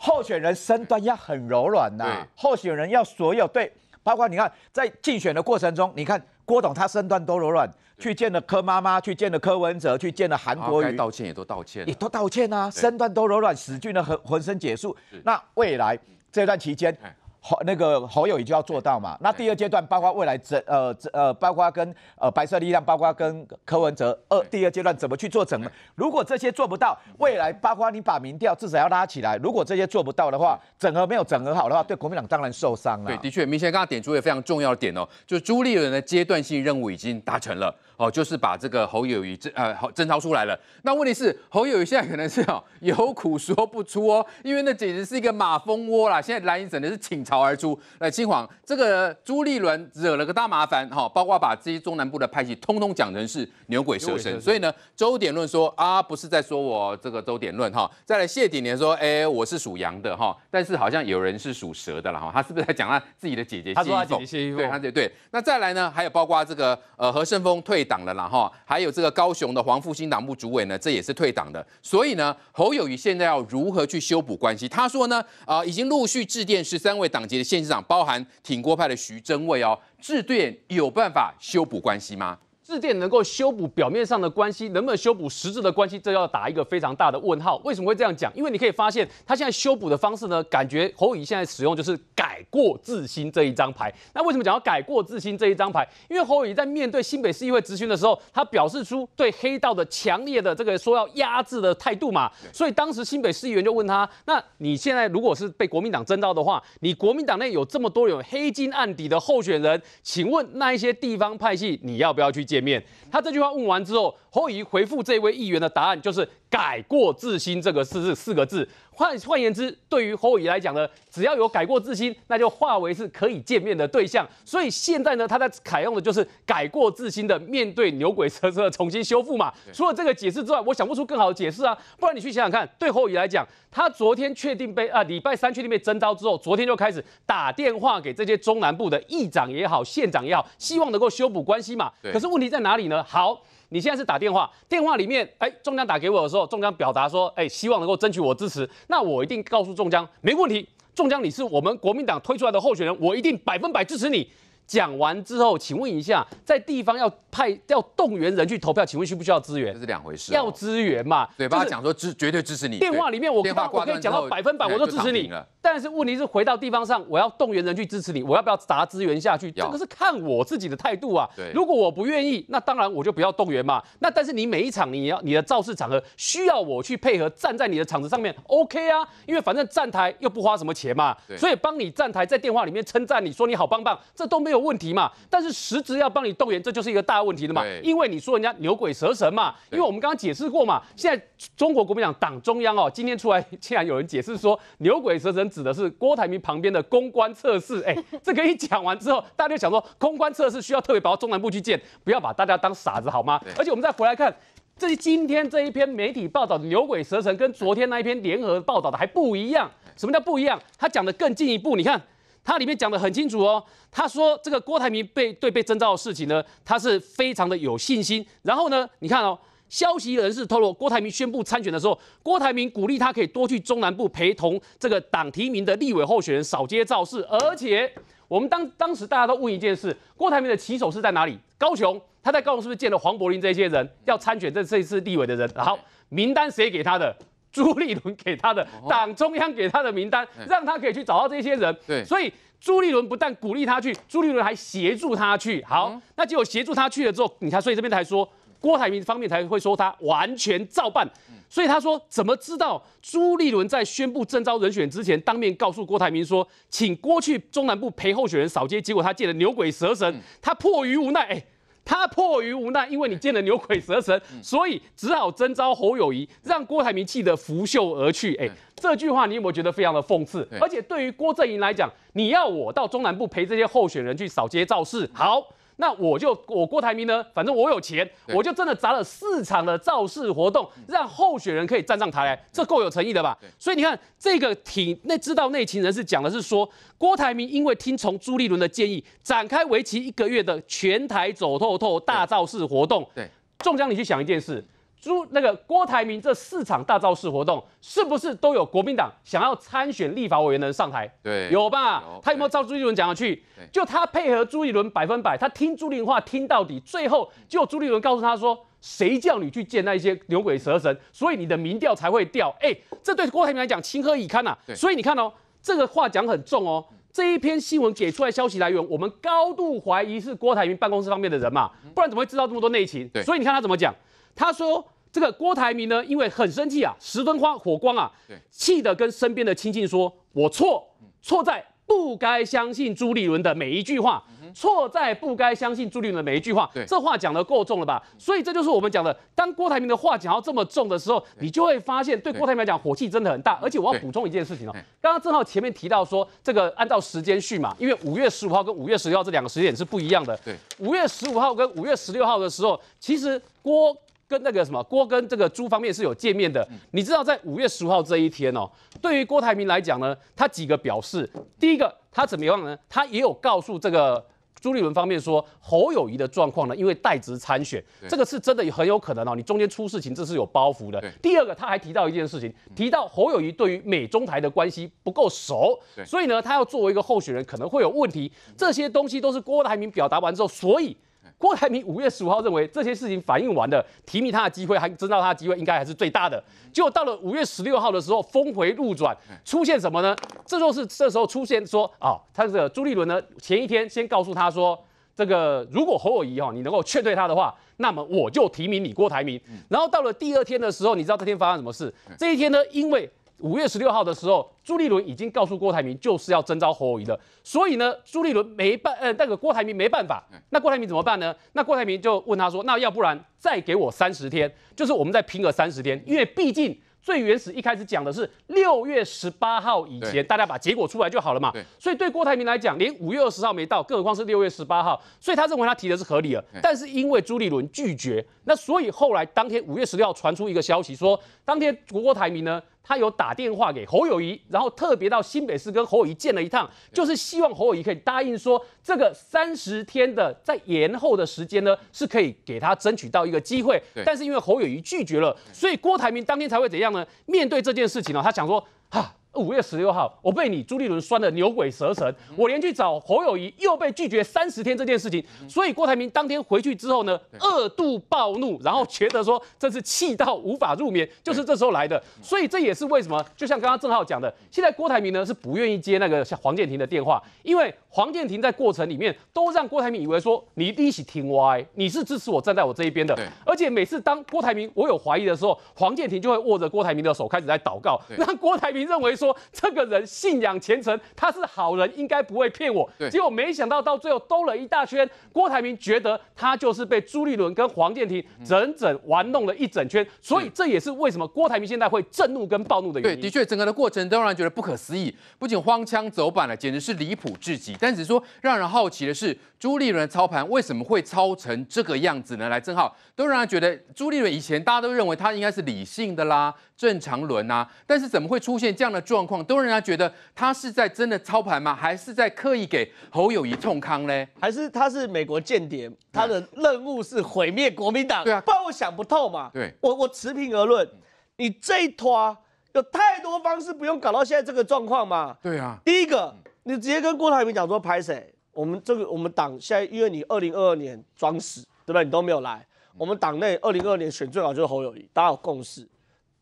候选人身段要很柔软呐，候选人要所有对，包括你看在竞选的过程中，你看郭董他身段都柔软，去见了柯妈妈，去见了柯文哲，去见了韩国瑜，道歉也都道歉，也都道歉啊，身段都柔软，使尽了浑浑身解数。那未来这段期间。好，那个好友谊就要做到嘛。那第二阶段，包括未来整呃呃，包括跟呃白色力量，包括跟柯文哲二第二阶段怎么去做整？如果这些做不到，未来包括你把民调至少要拉起来。如果这些做不到的话，整合没有整合好的话，对国民党当然受伤了。对，的确，明显刚刚点出一个非常重要的点哦，就是朱立伦的阶段性任务已经达成了。哦，就是把这个侯友谊争呃征召出来了。那问题是侯友谊现在可能是哦有苦说不出哦，因为那简直是一个马蜂窝啦。现在蓝营真的是倾巢而出。那金黄这个朱立伦惹了个大麻烦哈，包括把这些中南部的派系通通讲成是牛鬼蛇神。所以呢，周点论说啊，不是在说我这个周点论哈。再来谢鼎年说，哎，我是属羊的哈，但是好像有人是属蛇的了哈，他是不是在讲他自己的姐姐谢姐凤？对，他对对。那再来呢，还有包括这个呃何胜峰退。党了，然后还有这个高雄的黄复兴党部主委呢，这也是退党的。所以呢，侯友谊现在要如何去修补关系？他说呢，啊，已经陆续致电十三位党籍的县市长，包含挺郭派的徐祯伟哦，致电有办法修补关系吗？致电能够修补表面上的关系，能不能修补实质的关系，这要打一个非常大的问号。为什么会这样讲？因为你可以发现，他现在修补的方式呢，感觉侯友现在使用就是改过自新这一张牌。那为什么讲要改过自新这一张牌？因为侯友在面对新北市议会质询的时候，他表示出对黑道的强烈的这个说要压制的态度嘛。所以当时新北市议员就问他：那你现在如果是被国民党征到的话，你国民党内有这么多有黑金案底的候选人，请问那一些地方派系你要不要去见？面。他这句话问完之后。侯乙回复这位议员的答案就是“改过自新”这个四字四个字。换换言之，对于侯乙来讲呢，只要有改过自新，那就化为是可以见面的对象。所以现在呢，他在采用的就是改过自新的面对牛鬼蛇的重新修复嘛。除了这个解释之外，我想不出更好的解释啊。不然你去想想看，对侯乙来讲，他昨天确定被啊礼拜三确定被征召之后，昨天就开始打电话给这些中南部的议长也好、县长也好，希望能够修补关系嘛。可是问题在哪里呢？好。你现在是打电话，电话里面，哎，中江打给我的时候，中江表达说，哎，希望能够争取我支持，那我一定告诉中江，没问题，中江你是我们国民党推出来的候选人，我一定百分百支持你。讲完之后，请问一下，在地方要派要动员人去投票，请问需不需要资源？这是两回事。要资源嘛？对，吧？他讲说支绝对支持你。电话里面我可以讲到百分百，我都支持你。但是问题是回到地方上，我要动员人去支持你，我要不要砸资源下去？这个是看我自己的态度啊。对，如果我不愿意，那当然我就不要动员嘛。那但是你每一场你要你的造势场合需要我去配合站在你的场子上面，OK 啊？因为反正站台又不花什么钱嘛。对，所以帮你站台，在电话里面称赞你说你好棒棒，这都没有。问题嘛，但是实质要帮你动员，这就是一个大问题的嘛。因为你说人家牛鬼蛇神嘛，因为我们刚刚解释过嘛，现在中国国民党党中央哦，今天出来竟然有人解释说牛鬼蛇神指的是郭台铭旁边的公关测试。哎，这个一讲完之后，大家就想说公关测试需要特别跑到中南部去见，不要把大家当傻子好吗？而且我们再回来看，这今天这一篇媒体报道的牛鬼蛇神，跟昨天那一篇联合报道的还不一样。什么叫不一样？他讲的更进一步，你看。他里面讲的很清楚哦，他说这个郭台铭被对被征召的事情呢，他是非常的有信心。然后呢，你看哦，消息人士透露，郭台铭宣布参选的时候，郭台铭鼓励他可以多去中南部陪同这个党提名的立委候选人扫街造势。而且我们当当时大家都问一件事，郭台铭的旗手是在哪里？高雄，他在高雄是不是见了黄柏林这些人要参选这这次立委的人？好，名单谁给他的？朱立伦给他的党中央给他的名单，让他可以去找到这些人。对，所以朱立伦不但鼓励他去，朱立伦还协助他去。好，那结果协助他去了之后，你看，所以这边才说郭台铭方面才会说他完全照办。所以他说，怎么知道朱立伦在宣布征召人选之前，当面告诉郭台铭说，请郭去中南部陪候选人扫街，结果他见了牛鬼蛇神，他迫于无奈，哎。他迫于无奈，因为你见了牛鬼蛇神，所以只好征召侯友谊，让郭台铭气得拂袖而去。哎，这句话你有没有觉得非常的讽刺？而且对于郭正明来讲，你要我到中南部陪这些候选人去扫街造势，好。那我就我郭台铭呢，反正我有钱，我就真的砸了四场的造势活动，让候选人可以站上台来，这够有诚意的吧？所以你看这个挺那知道内情人士讲的是说，郭台铭因为听从朱立伦的建议，展开为期一个月的全台走透透大造势活动。对，中江，你去想一件事。朱那个郭台铭这四场大造势活动，是不是都有国民党想要参选立法委员的人上台？对，有吧？他有没有照朱立伦讲的去？就他配合朱立伦百分百，他听朱立伦话听到底，最后就朱立伦告诉他说，谁叫你去见那些牛鬼蛇神，所以你的民调才会掉。哎，这对郭台铭来讲，情何以堪呐？所以你看哦，这个话讲很重哦。这一篇新闻给出来消息来源，我们高度怀疑是郭台铭办公室方面的人嘛，不然怎么会知道这么多内情？所以你看他怎么讲。他说：“这个郭台铭呢，因为很生气啊，十分花火光啊，气得跟身边的亲近说：我错，错在不该相信朱立伦的每一句话，错在不该相信朱立伦的每一句话。这话讲的够重了吧？所以这就是我们讲的，当郭台铭的话讲到这么重的时候，你就会发现，对郭台铭讲火气真的很大。而且我要补充一件事情哦，刚刚正好前面提到说，这个按照时间序嘛，因为五月十五号跟五月十六号这两个时间是不一样的。对，五月十五号跟五月十六号的时候，其实郭。跟那个什么郭跟这个朱方面是有见面的，你知道在五月十五号这一天哦，对于郭台铭来讲呢，他几个表示，第一个他怎么样呢？他也有告诉这个朱立伦方面说，侯友谊的状况呢，因为代职参选，这个是真的也很有可能哦，你中间出事情这是有包袱的。第二个他还提到一件事情，提到侯友谊对于美中台的关系不够熟，所以呢，他要作为一个候选人可能会有问题，这些东西都是郭台铭表达完之后，所以。郭台铭五月十五号认为这些事情反映完了，提名他的机会还知到他的机会应该还是最大的。结果到了五月十六号的时候，峰回路转，出现什么呢？这就是这时候出现说啊，他这个朱立伦呢，前一天先告诉他说，这个如果侯友谊哈，你能够劝退他的话，那么我就提名你郭台铭。然后到了第二天的时候，你知道这天发生什么事？这一天呢，因为。五月十六号的时候，朱立伦已经告诉郭台铭就是要征召侯友了，所以呢，朱立伦没办，呃，那个郭台铭没办法。那郭台铭怎么办呢？那郭台铭就问他说：“那要不然再给我三十天，就是我们再拼个三十天，因为毕竟最原始一开始讲的是六月十八号以前大家把结果出来就好了嘛。所以对郭台铭来讲，连五月二十号没到，更何况是六月十八号，所以他认为他提的是合理的。但是因为朱立伦拒绝，那所以后来当天五月十六号传出一个消息说，当天郭台铭呢。他有打电话给侯友谊，然后特别到新北市跟侯友谊见了一趟，就是希望侯友谊可以答应说，这个三十天的在延后的时间呢，是可以给他争取到一个机会。但是因为侯友谊拒绝了，所以郭台铭当天才会怎样呢？面对这件事情呢，他想说，哈。五月十六号，我被你朱立伦拴的牛鬼蛇神，我连去找侯友谊又被拒绝三十天这件事情，所以郭台铭当天回去之后呢，恶度暴怒，然后觉得说这是气到无法入眠，就是这时候来的，所以这也是为什么，就像刚刚郑浩讲的，现在郭台铭呢是不愿意接那个黄建庭的电话，因为黄建庭在过程里面都让郭台铭以为说你一起听歪，你是支持我站在我这一边的，而且每次当郭台铭我有怀疑的时候，黄建庭就会握着郭台铭的手开始在祷告，让郭台铭认为。说这个人信仰虔诚，他是好人，应该不会骗我。结果没想到，到最后兜了一大圈，郭台铭觉得他就是被朱立伦跟黄健庭整整玩弄了一整圈。所以这也是为什么郭台铭现在会震怒跟暴怒的原因。对，的确，整个的过程都让人觉得不可思议，不仅荒腔走板了，简直是离谱至极。但只是说，让人好奇的是，朱立伦操盘为什么会操成这个样子呢？来，正浩都让人觉得朱立伦以前大家都认为他应该是理性的啦。正常轮啊，但是怎么会出现这样的状况，都让家觉得他是在真的操盘吗？还是在刻意给侯友谊痛康嘞？还是他是美国间谍？他的任务是毁灭国民党？对啊，不然我想不透嘛。对，我我持平而论，你这一拖有太多方式不用搞到现在这个状况嘛？对啊，第一个，你直接跟郭台铭讲说拍谁？我们这个我们党现在因为你二零二二年装死，对不对？你都没有来，我们党内二零二二年选最好就是侯友谊，大家有共识。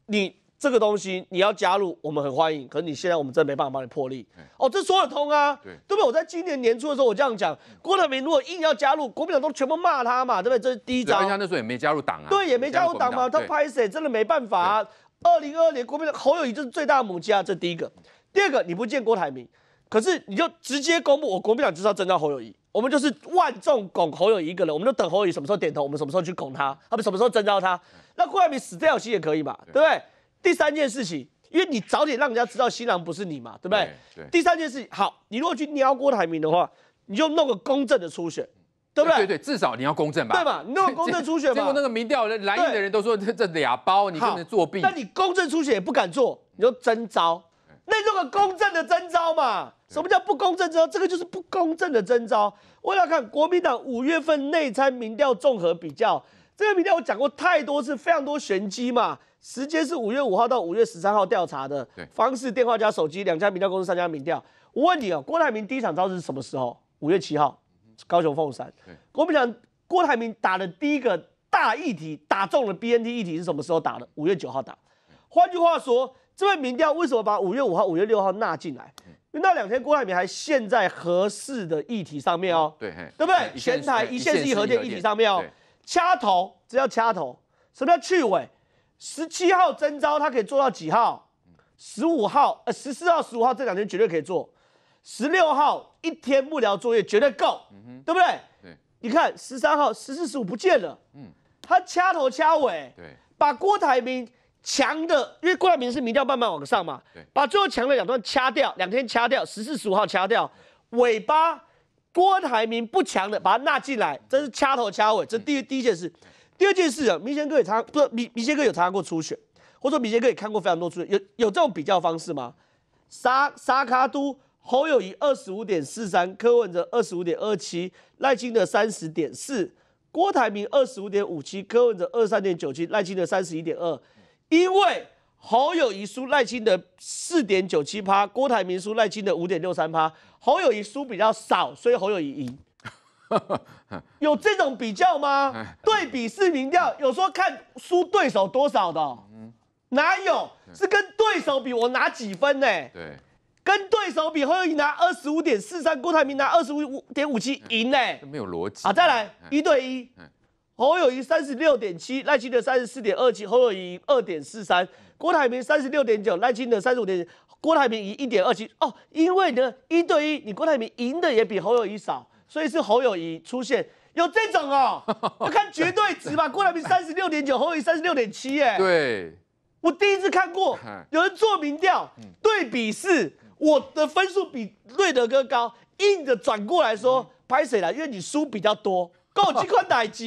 你这个东西你要加入，我们很欢迎。可是你现在我们真没办法帮你破例。哦，这说得通啊，对不对？我在今年年初的时候我这样讲，郭台铭如果硬要加入国民党，都全部骂他嘛，对不对？这是第一招。对，他那时候也没加入党啊。对，也没加入党嘛，他拍谁真的没办法。二零二二年国民党侯友谊就是最大的母鸡啊，这第一个。第二个，你不见郭台铭，可是你就直接公布，我国民党知道征召侯友谊，我们就是万众拱侯友谊一个人，我们就等侯友谊什么时候点头，我们什么时候去拱他，他们什么时候征召他。那郭台铭死掉心也可以嘛，对不对？第三件事情，因为你早点让人家知道新郎不是你嘛，对不对？第三件事情，好，你如果去撩郭台铭的话，你就弄个公正的初选，对不对？对对，至少你要公正吧？对嘛？你弄公正初选嘛？经那个民调人蓝营的人都说这这俩包你不能作弊，那你公正初选也不敢做，你就真招，那弄个公正的真招嘛？什么叫不公正招？这个就是不公正的真招。我要看国民党五月份内参民调综合比较。这个民调我讲过太多次，非常多玄机嘛。时间是五月五号到五月十三号调查的，方式电话加手机两家民调公司三家民调。我问你哦，郭台铭第一场招是什么时候？五月七号，高雄凤山。我们讲郭台铭打的第一个大议题，打中了 BNT 议题是什么时候打的？五月九号打。换句话说，这位民调为什么把五月五号、五月六号纳进来？因为那两天郭台铭还陷在合适的议题上面哦。对，对不对？前台一线是核电议题上面哦。掐头，这叫掐头；什么叫去尾？十七号征招，他可以做到几号？十五号，呃，十四号、十五号这两天绝对可以做。十六号一天幕僚作业绝对够，对不对？对。你看，十三号、十四、十五不见了。嗯。他掐头掐尾，对，把郭台铭强的，因为郭台铭是民调慢慢往上嘛，对，把最后强的两段掐掉，两天掐掉，十四、十五号掐掉尾巴。郭台铭不强的，把他纳进来，这是掐头掐尾。这第一第一件事，第二件事啊，明贤哥也参，不是明明贤哥有参加过初选，或者说民贤哥也看过非常多初选，有有这种比较方式吗？沙沙卡都侯友谊二十五点四三，柯文哲二十五点二七，赖清德三十点四，郭台铭二十五点五七，柯文哲二三点九七，赖清德三十一点二，因为侯友谊输赖清德四点九七趴，郭台铭输赖清德五点六三趴。侯友谊输比较少，所以侯友谊赢。有这种比较吗？对比是民调，有说看输对手多少的，哪有？是跟对手比，我拿几分呢？对，跟对手比，侯友谊拿二十五点四三，郭台铭拿二十五点五七，赢呢。没有逻辑啊！再来一对一，侯友谊三十六点七，赖清德三十四点二七，侯友谊二点四三，郭台铭三十六点九，赖清德三十五点。郭台铭以一点二七哦，因为呢一对一，你郭台铭赢的也比侯友谊少，所以是侯友谊出现有这种哦，要看绝对值吧。郭台铭三十六点九，侯友谊三十六点七，哎，对，我第一次看过有人做民调对比是，我的分数比瑞德哥高，硬的转过来说拍谁了？因为你输比较多，够几款奶子？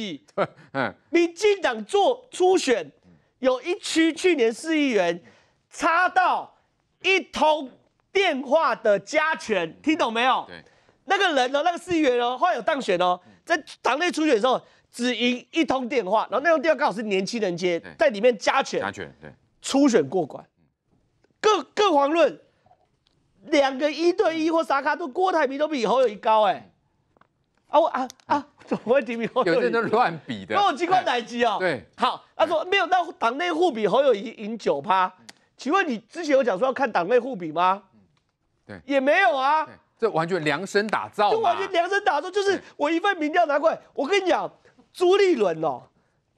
嗯，民进党做初选，有一区去年四亿元差到。一通电话的加权，听懂没有？对，那个人哦，那个市议员哦，后来有当选哦，在党内初选的时候，只赢一通电话，然后那通电话刚好是年轻人接，在里面加权，加权对，初选过关。各各遑论，两个一对一或啥卡都，郭台铭都比侯友谊高哎，啊我啊啊，怎么会？侯友谊有些都乱比的，又有机关来机哦。对，好，他说没有，那党内互比，侯友谊赢九趴。请问你之前有讲说要看党内互比吗？对，也没有啊，这完全量身打造。就完全量身打造，就是我一份民调拿过来，我跟你讲，朱立伦哦，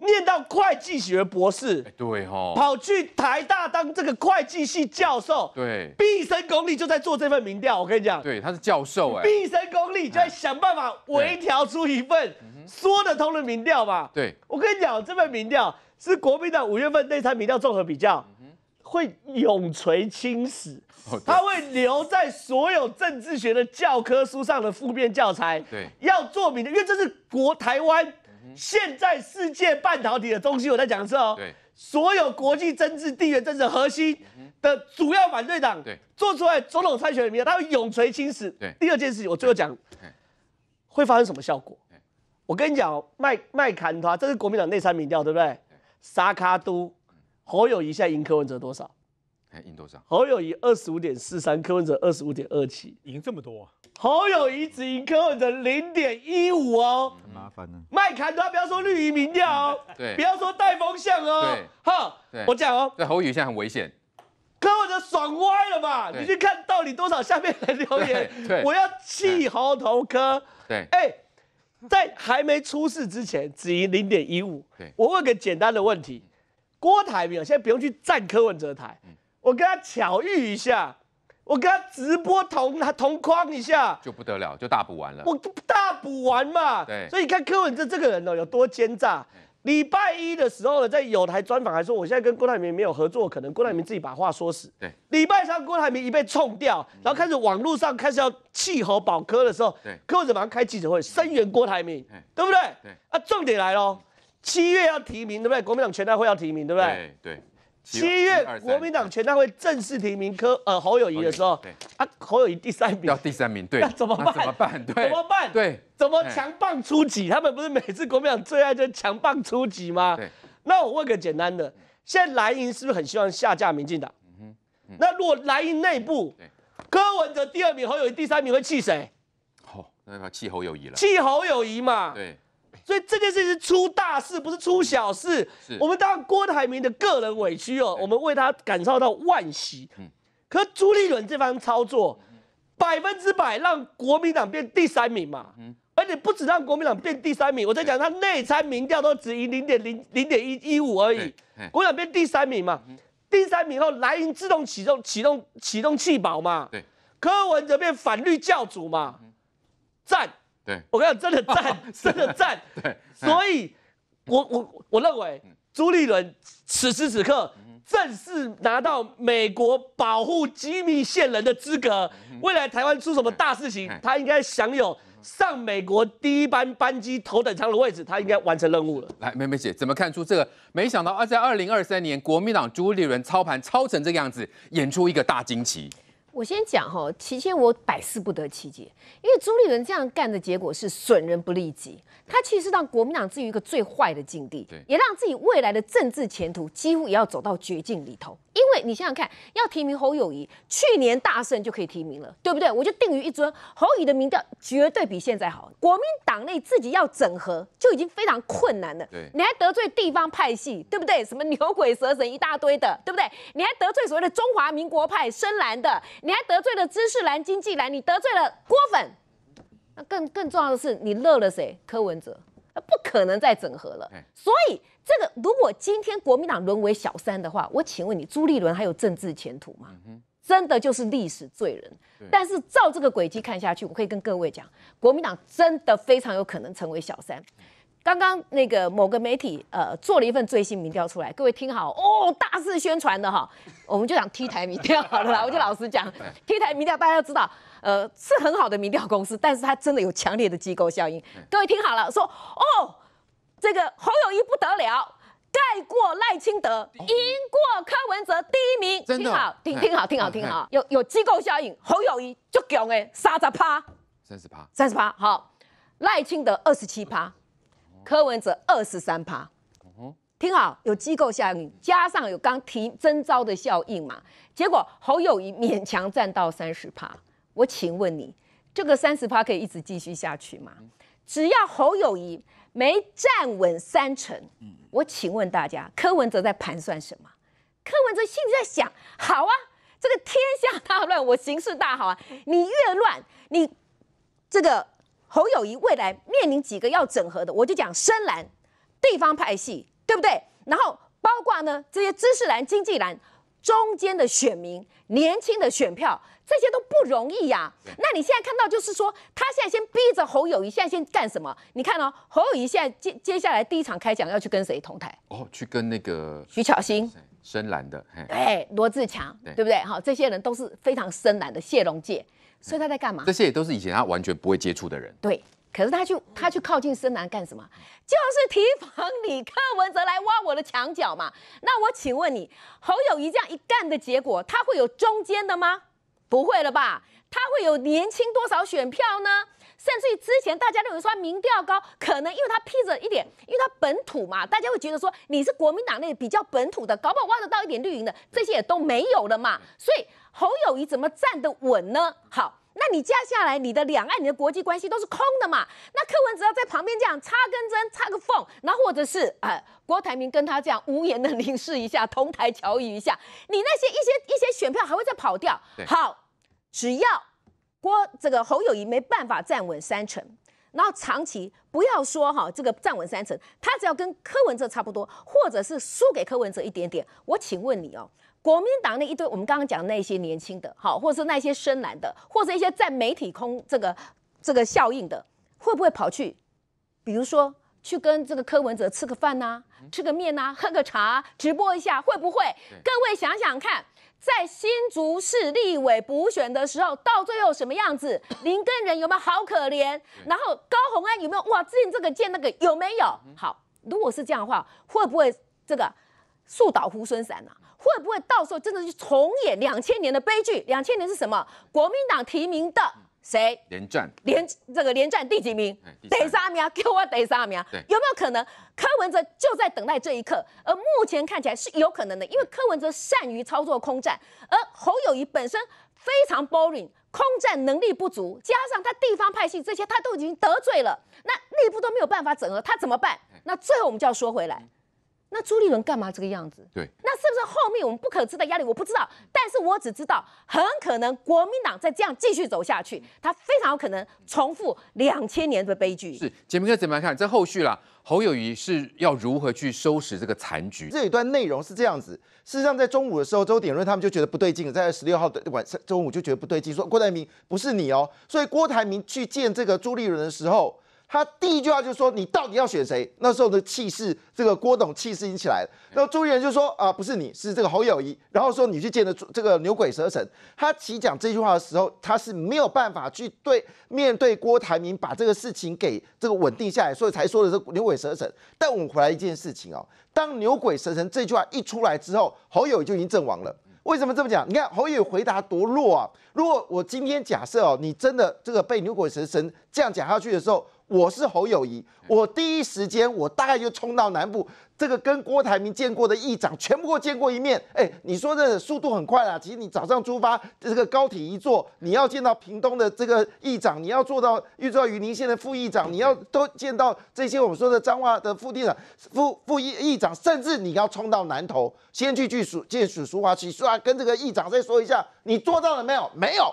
念到会计学博士，对哦，跑去台大当这个会计系教授，对，毕生功力就在做这份民调。我跟你讲，对，他是教授，哎，毕生功力就在想办法微调出一份说得通的民调嘛，对，我跟你讲，这份民调是国民党五月份内参民调综合比较。会永垂青史，他会留在所有政治学的教科书上的负面教材。对，要做明，调，因为这是国台湾现在世界半导体的中心，我在讲是哦。对，所有国际政治地缘政治核心的主要反对党，对，做出来总统参选的名，他会永垂青史。对，第二件事情我最后讲，会发生什么效果？我跟你讲，麦麦坎他这是国民党内参民调，对不对，沙卡都。侯友宜现在赢柯文哲多少？还赢多少？侯友宜二十五点四三，柯文哲二十五点二七，赢这么多。侯友宜只赢柯文哲零点一五哦，很麻烦呢。卖砍的不要说绿营民调哦，对，不要说带风向哦，好，我讲哦。那侯友宜现在很危险，柯文哲爽歪了嘛？你去看到底多少？下面来留言，我要弃猴投科。对，哎，在还没出事之前，只赢零点一五。对，我问个简单的问题。郭台铭现在不用去站柯文哲台，我跟他巧遇一下，我跟他直播同同框一下，就不得了，就大补完了。我大补完嘛，对。所以你看柯文哲这个人呢，有多奸诈。礼拜一的时候呢，在有台专访还说，我现在跟郭台铭没有合作，可能郭台铭自己把话说死。对。礼拜三郭台铭一被冲掉，然后开始网络上开始要弃候保科的时候，对。柯文哲马上开记者会声援郭台铭，对不对？对。啊，重点来喽。七月要提名对不对？国民党全大会要提名对不对？对七月国民党全大会正式提名柯呃侯友谊的时候，对啊侯友谊第三名要第三名对，那怎么办？怎么办？怎么办？对，怎么强棒出击？他们不是每次国民党最爱就是强棒出击吗？对。那我问个简单的，现在蓝营是不是很希望下架民进党？那如果蓝营内部柯文哲第二名侯友谊第三名会气谁？哦，那他气侯友谊了。气侯友谊嘛。对。所以这件事是出大事，不是出小事。我们当郭台铭的个人委屈哦，我们为他感受到万喜。嗯。可朱立伦这番操作，百分之百让国民党变第三名嘛。嗯。而且不止让国民党变第三名，我在讲他内参民调都只赢零点零零点一一五而已。国民党变第三名嘛，第三名后来因自动启动启动启动弃保嘛。对。柯文哲变反绿教主嘛。赞。对我讲真的赞，真的赞。对，所以我我我认为朱立伦此时此刻正式拿到美国保护机密线人的资格，未来台湾出什么大事情，他应该享有上美国第一班班机头等舱的位置，他应该完成任务了。来，梅梅姐怎么看出这个？没想到啊，在二零二三年国民党朱立伦操盘操成这样子，演出一个大惊奇。我先讲哈，其实我百思不得其解，因为朱立伦这样干的结果是损人不利己，他其实让国民党置于一个最坏的境地，也让自己未来的政治前途几乎也要走到绝境里头。因为你想想看，要提名侯友谊，去年大胜就可以提名了，对不对？我就定于一尊，侯友谊的民调绝对比现在好。国民党内自己要整合就已经非常困难了，你还得罪地方派系，对不对？什么牛鬼蛇神一大堆的，对不对？你还得罪所谓的中华民国派、深蓝的。你还得罪了知识蓝、经济蓝，你得罪了郭粉，那更更重要的是你漏了谁？柯文哲，那不可能再整合了。所以这个，如果今天国民党沦为小三的话，我请问你，朱立伦还有政治前途吗？真的就是历史罪人。但是照这个轨迹看下去，我可以跟各位讲，国民党真的非常有可能成为小三。刚刚那个某个媒体，呃，做了一份最新民调出来，各位听好哦，大肆宣传的哈，我们就讲 T 台民调好了，我就老实讲，T 台民调大家都知道，呃，是很好的民调公司，但是它真的有强烈的机构效应。各位听好了，说哦，这个侯友谊不得了，盖过赖清德，赢过柯文哲，第一名。真的，听听好，听好，听好，有有机构效应，侯友谊足强的三十趴，三十趴，三十趴，好，赖清德二十七趴。柯文哲二十三趴，听好，有机构效应，加上有刚提增招的效应嘛，结果侯友谊勉强站到三十趴。我请问你，这个三十趴可以一直继续下去吗？只要侯友谊没站稳三成，我请问大家，柯文哲在盘算什么？柯文哲心里在想：好啊，这个天下大乱，我形势大好啊。你越乱，你这个。侯友谊未来面临几个要整合的，我就讲深蓝、地方派系，对不对？然后包括呢这些知识蓝、经济蓝、中间的选民、年轻的选票，这些都不容易呀。那你现在看到就是说，他现在先逼着侯友谊，现在先干什么？你看哦，侯友谊现在接接下来第一场开讲要去跟谁同台？哦，去跟那个徐巧芯，深蓝的。哎，罗志强，对不对？哈，这些人都是非常深蓝的谢龙介。所以他在干嘛？这些也都是以前他完全不会接触的人。对，可是他去他去靠近深南干什么？就是提防你柯文哲来挖我的墙角嘛。那我请问你，侯友谊这样一干的结果，他会有中间的吗？不会了吧？他会有年轻多少选票呢？甚至于之前大家认为说民调高，可能因为他披着一点，因为他本土嘛，大家会觉得说你是国民党内比较本土的，搞不好挖得到一点绿营的，这些也都没有了嘛。所以。侯友谊怎么站得稳呢？好，那你加下来，你的两岸，你的国际关系都是空的嘛？那柯文哲在旁边这样插根针，插个缝，然后或者是啊，郭台铭跟他这样无言的凝视一下，同台巧语一下，你那些一些一些选票还会再跑掉。好，只要郭这个侯友谊没办法站稳三成，然后长期不要说哈，这个站稳三成，他只要跟柯文哲差不多，或者是输给柯文哲一点点，我请问你哦。国民党那一堆，我们刚刚讲那些年轻的，好，或者那些深蓝的，或者一些在媒体空这个这个效应的，会不会跑去，比如说去跟这个柯文哲吃个饭呐，吃个面呐，喝个茶，直播一下，会不会？各位想想看，在新竹市立委补选的时候，到最后什么样子？林根人有没有好可怜？然后高红安有没有哇？前这个见那个有没有？好，如果是这样的话，会不会这个树倒猢狲散呐？会不会到时候真的是重演两千年的悲剧？两千年是什么？国民党提名的谁？连战。连这个连战第几名？第三名。给我第三名。有没有可能柯文哲就在等待这一刻？而目前看起来是有可能的，因为柯文哲善于操作空战，而侯友谊本身非常 boring，空战能力不足，加上他地方派系这些他都已经得罪了，那内部都没有办法整合，他怎么办？那最后我们就要说回来。那朱立伦干嘛这个样子？对，那是不是后面我们不可知的压力？我不知道，但是我只知道，很可能国民党在这样继续走下去，他非常有可能重复两千年的悲剧。是，简明哥怎么样看这后续啦？侯友谊是要如何去收拾这个残局？这一段内容是这样子。事实上，在中午的时候，周鼎瑞他们就觉得不对劲，在二十六号的晚上中午就觉得不对劲，说郭台铭不是你哦。所以郭台铭去见这个朱立伦的时候。他第一句话就是说：“你到底要选谁？”那时候的气势，这个郭董气势已经起来了。然后朱立伦就说：“啊，不是你，是这个侯友谊。”然后说：“你去见的这个牛鬼蛇神。”他起讲这句话的时候，他是没有办法去对面对郭台铭把这个事情给这个稳定下来，所以才说的是牛鬼蛇神。但我们回来一件事情哦，当牛鬼蛇神这句话一出来之后，侯友谊就已经阵亡了。为什么这么讲？你看侯友谊回答多弱啊！如果我今天假设哦，你真的这个被牛鬼蛇神这样讲下去的时候，我是侯友谊，我第一时间，我大概就冲到南部，这个跟郭台铭见过的议长，全部给我见过一面。哎，你说这速度很快啊，其实你早上出发，这个高铁一坐，你要见到屏东的这个议长，你要做到遇到云林县的副议长，你要都见到这些我们说的彰化的副地长、副副议议长，甚至你要冲到南投，先去去暑见暑华去说啊，跟这个议长再说一下，你做到了没有？没有。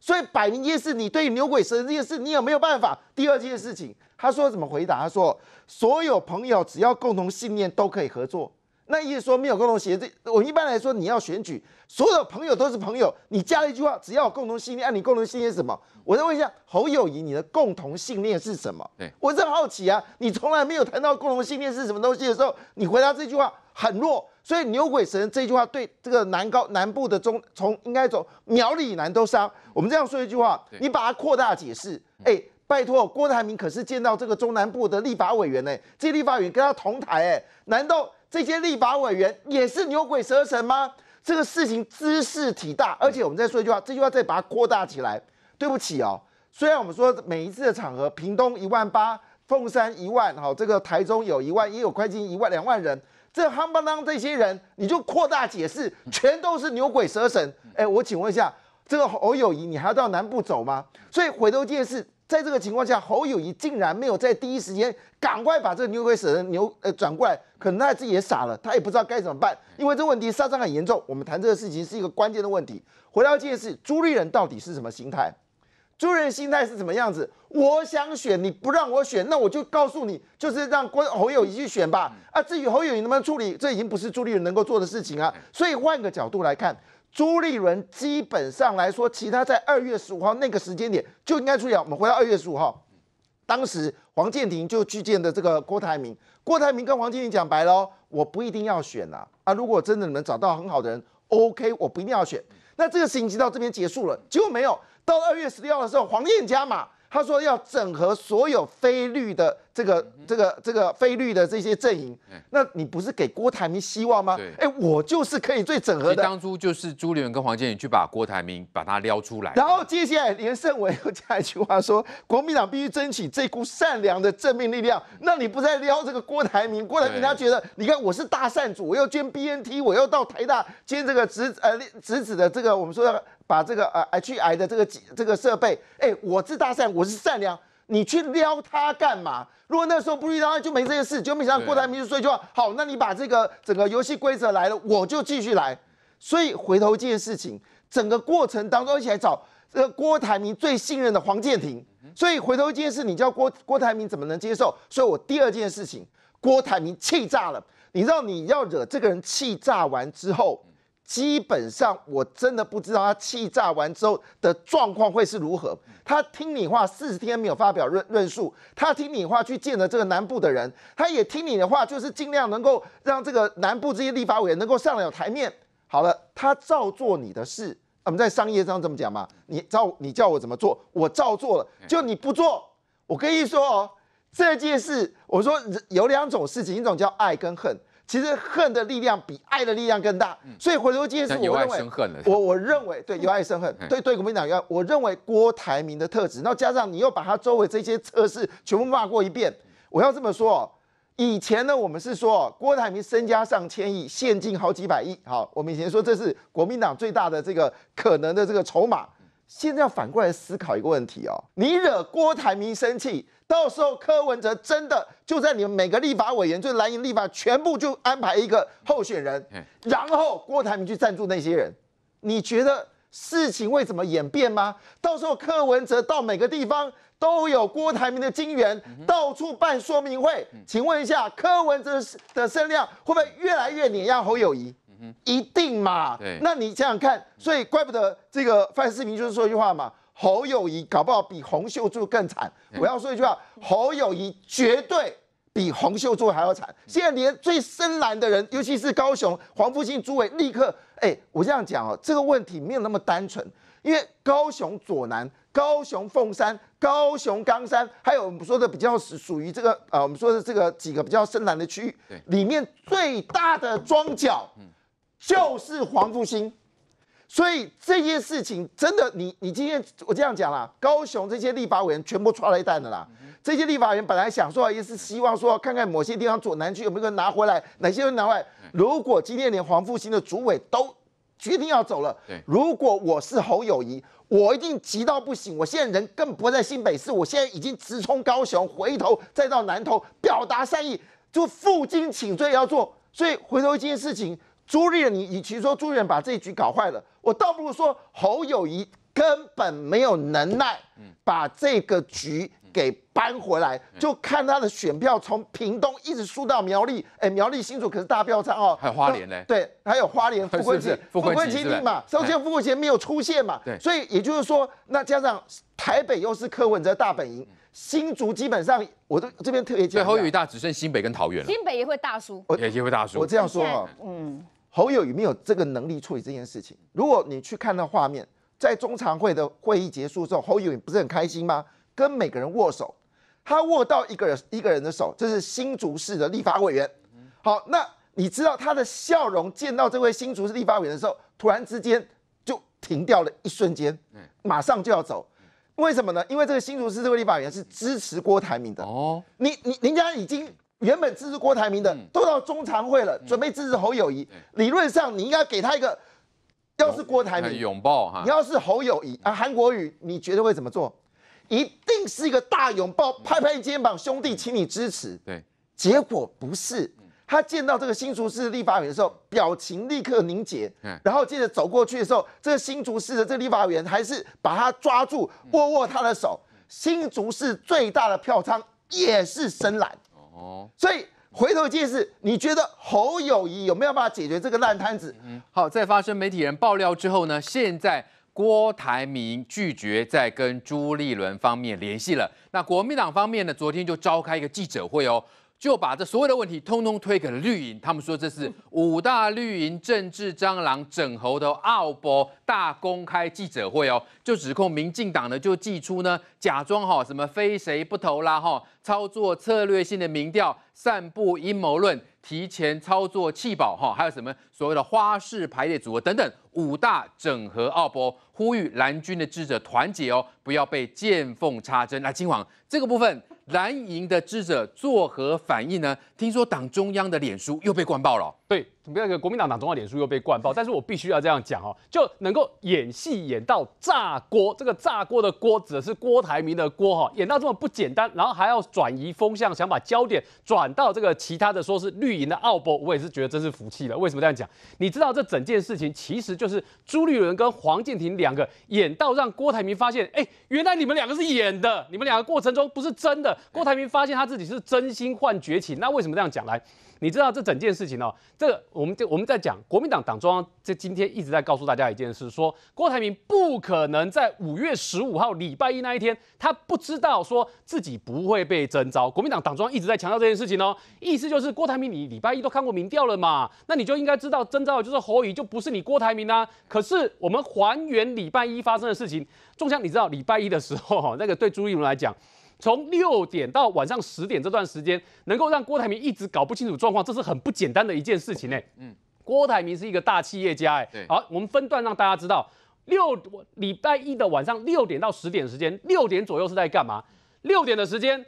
所以摆明一件事，你对牛鬼蛇神件事，你有没有办法？第二件事情，他说怎么回答？他说，所有朋友只要共同信念，都可以合作。那意思说没有共同信念。我一般来说，你要选举，所有朋友都是朋友。你加了一句话，只要有共同信念。哎，你共同信念什么？我再问一下侯友谊，你的共同信念是什么？对我真好奇啊。你从来没有谈到共同信念是什么东西的时候，你回答这句话很弱。所以牛鬼神这句话对这个南高南部的中从应该走苗栗南都伤。我们这样说一句话，你把它扩大解释。哎，拜托郭台铭可是见到这个中南部的立法委员呢，这立法委员跟他同台哎，难道？这些立法委员也是牛鬼蛇神吗？这个事情之势体大，而且我们再说一句话，这句话再把它扩大起来。对不起哦，虽然我们说每一次的场合，屏东一万八，凤山一万，好，这个台中有一万，也有快进一万两万人，这夯不啷这些人，你就扩大解释，全都是牛鬼蛇神。哎，我请问一下，这个侯友谊，你还要到南部走吗？所以回头见是事。在这个情况下，侯友谊竟然没有在第一时间赶快把这个牛鬼蛇神牛呃转过来，可能他自己也傻了，他也不知道该怎么办，因为这问题杀伤很严重。我们谈这个事情是一个关键的问题。回到这件事，朱立人到底是什么心态？朱立人心态是什么样子？我想选，你不让我选，那我就告诉你，就是让郭侯友谊去选吧。啊，至于侯友谊能不能处理，这已经不是朱立人能够做的事情啊。所以换个角度来看。朱立伦基本上来说，其他在二月十五号那个时间点就应该出现。我们回到二月十五号，当时黄建庭就去见的这个郭台铭，郭台铭跟黄建庭讲白了，我不一定要选呐。啊，如果真的能找到很好的人，OK，我不一定要选。那这个事情就到这边结束了。结果没有。到二月十六号的时候，黄燕家嘛，他说要整合所有非绿的。这个这个这个菲律的这些阵营，那你不是给郭台铭希望吗？哎，我就是可以最整合的。当初就是朱立伦跟黄健敏去把郭台铭把他撩出来，然后接下来连胜文又加一句话说，国民党必须争取这股善良的正面力量。那你不再撩这个郭台铭，郭台铭他觉得，你看我是大善主，我要捐 B N T，我要到台大捐这个侄呃侄子的这个我们说要把这个呃 H I 的这个这个设备，哎，我是大善，我是善良。你去撩他干嘛？如果那时候不到他，就没这些事，就没到郭台铭就说一句话。好，那你把这个整个游戏规则来了，我就继续来。所以回头这件事情，整个过程当中，一起来找这个郭台铭最信任的黄建庭。所以回头这件事，你叫郭郭台铭怎么能接受？所以我第二件事情，郭台铭气炸了。你知道你要惹这个人气炸完之后。基本上，我真的不知道他气炸完之后的状况会是如何。他听你话，四十天没有发表论论述，他听你话去见了这个南部的人，他也听你的话，就是尽量能够让这个南部这些立法委员能够上了台面。好了，他照做你的事，我们在商业上这么讲嘛，你照你叫我怎么做，我照做了。就你不做，我跟你说哦，这件事我说有两种事情，一种叫爱跟恨。其实恨的力量比爱的力量更大，所以回头今是我认为我我认为对，由爱生恨，对对国民党要，我认为郭台铭的特质，那加上你又把他周围这些测试全部骂过一遍，我要这么说哦，以前呢，我们是说郭台铭身家上千亿，现金好几百亿，好，我们以前说这是国民党最大的这个可能的这个筹码。现在要反过来思考一个问题哦，你惹郭台铭生气，到时候柯文哲真的就在你们每个立法委员，就是蓝营立法，全部就安排一个候选人，然后郭台铭去赞助那些人，你觉得事情会怎么演变吗？到时候柯文哲到每个地方都有郭台铭的金援，到处办说明会，请问一下，柯文哲的声量会不会越来越碾压侯友谊？一定嘛？那你想想看，所以怪不得这个范世明就是说一句话嘛，侯友谊搞不好比洪秀柱更惨。我要说一句话，侯友谊绝对比洪秀柱还要惨。现在连最深蓝的人，尤其是高雄、黄复兴、诸位，立刻，哎，我这样讲哦，这个问题没有那么单纯，因为高雄左南、高雄凤山、高雄冈山，还有我们说的比较是属于这个，呃，我们说的这个几个比较深蓝的区域，里面最大的庄脚。就是黄复兴，所以这些事情真的，你你今天我这样讲啦，高雄这些立法委员全部抓了一担的啦。这些立法委员本来想说也是希望说，看看某些地方左南区有没有拿回来，哪些人拿回来。如果今天连黄复兴的主委都决定要走了，对，如果我是侯友谊，我一定急到不行。我现在人更不在新北市，我现在已经直冲高雄，回头再到南投表达善意，就负荆请罪要做。所以回头这件事情。朱立伦，你与其说朱立伦把这局搞坏了，我倒不如说侯友谊根本没有能耐把这个局给扳回来。就看他的选票从屏东一直输到苗栗，哎，苗栗新竹可是大票仓哦，还有花莲呢，对，还有花莲 富贵锦，富贵锦嘛，首先富贵锦没有出现嘛，对，所以也就是说，那加上台北又是柯文哲大本营，新竹基本上我都这边特别讲，对，侯友谊大，只剩新北跟桃园了，新北也会大输，也会大输，我这样说哈，嗯。侯友有没有这个能力处理这件事情。如果你去看那画面，在中常会的会议结束之后，侯友宇不是很开心吗？跟每个人握手，他握到一个人一个人的手，这是新竹市的立法委员。好，那你知道他的笑容见到这位新竹市立法委员的时候，突然之间就停掉了一瞬间，马上就要走。为什么呢？因为这个新竹市这位立法委员是支持郭台铭的。哦，你你人家已经。原本支持郭台铭的都到中常会了，准备支持侯友谊。理论上你应该给他一个，要是郭台铭拥抱哈，你要是侯友谊啊韩国瑜，你觉得会怎么做？一定是一个大拥抱，拍拍肩膀，兄弟，请你支持。对，结果不是，他见到这个新竹市的立法员的时候，表情立刻凝结。然后接着走过去的时候，这个新竹市的这个立法委员还是把他抓住，握握他的手。新竹市最大的票仓也是深蓝。哦，所以回头这是，事，你觉得侯友谊有没有办法解决这个烂摊子？嗯，好，在发生媒体人爆料之后呢，现在郭台铭拒绝再跟朱立伦方面联系了。那国民党方面呢，昨天就召开一个记者会哦，就把这所有的问题通通推给了绿营。他们说这是五大绿营政治蟑螂整猴的奥博大公开记者会哦，就指控民进党呢就祭出呢假装哈什么非谁不投啦哈。操作策略性的民调，散布阴谋论，提前操作弃保哈，还有什么所谓的花式排列组合等等五大整合奥博，呼吁蓝军的智者团结哦，不要被见缝插针。那金晚这个部分，蓝营的智者作何反应呢？听说党中央的脸书又被关爆了，对。怎么一个国民党党中央脸书又被灌爆，但是我必须要这样讲哦，就能够演戏演到炸锅。这个炸锅的锅指的是郭台铭的锅哈，演到这么不简单，然后还要转移风向，想把焦点转到这个其他的，说是绿营的奥博，我也是觉得真是服气了。为什么这样讲？你知道这整件事情其实就是朱立伦跟黄建廷两个演到让郭台铭发现，哎，原来你们两个是演的，你们两个过程中不是真的。郭台铭发现他自己是真心换绝情，那为什么这样讲来？你知道这整件事情哦，这个我们就我们在讲国民党党中央在今天一直在告诉大家一件事，说郭台铭不可能在五月十五号礼拜一那一天，他不知道说自己不会被征召。国民党党中央一直在强调这件事情哦，意思就是郭台铭你礼拜一都看过民调了嘛，那你就应该知道征召就是侯友，就不是你郭台铭啦。可是我们还原礼拜一发生的事情，仲香，你知道礼拜一的时候那个对朱立伦来讲。从六点到晚上十点这段时间，能够让郭台铭一直搞不清楚状况，这是很不简单的一件事情诶。嗯，郭台铭是一个大企业家诶。好，我们分段让大家知道，六礼拜一的晚上六点到十点时间，六点左右是在干嘛？六点的时间，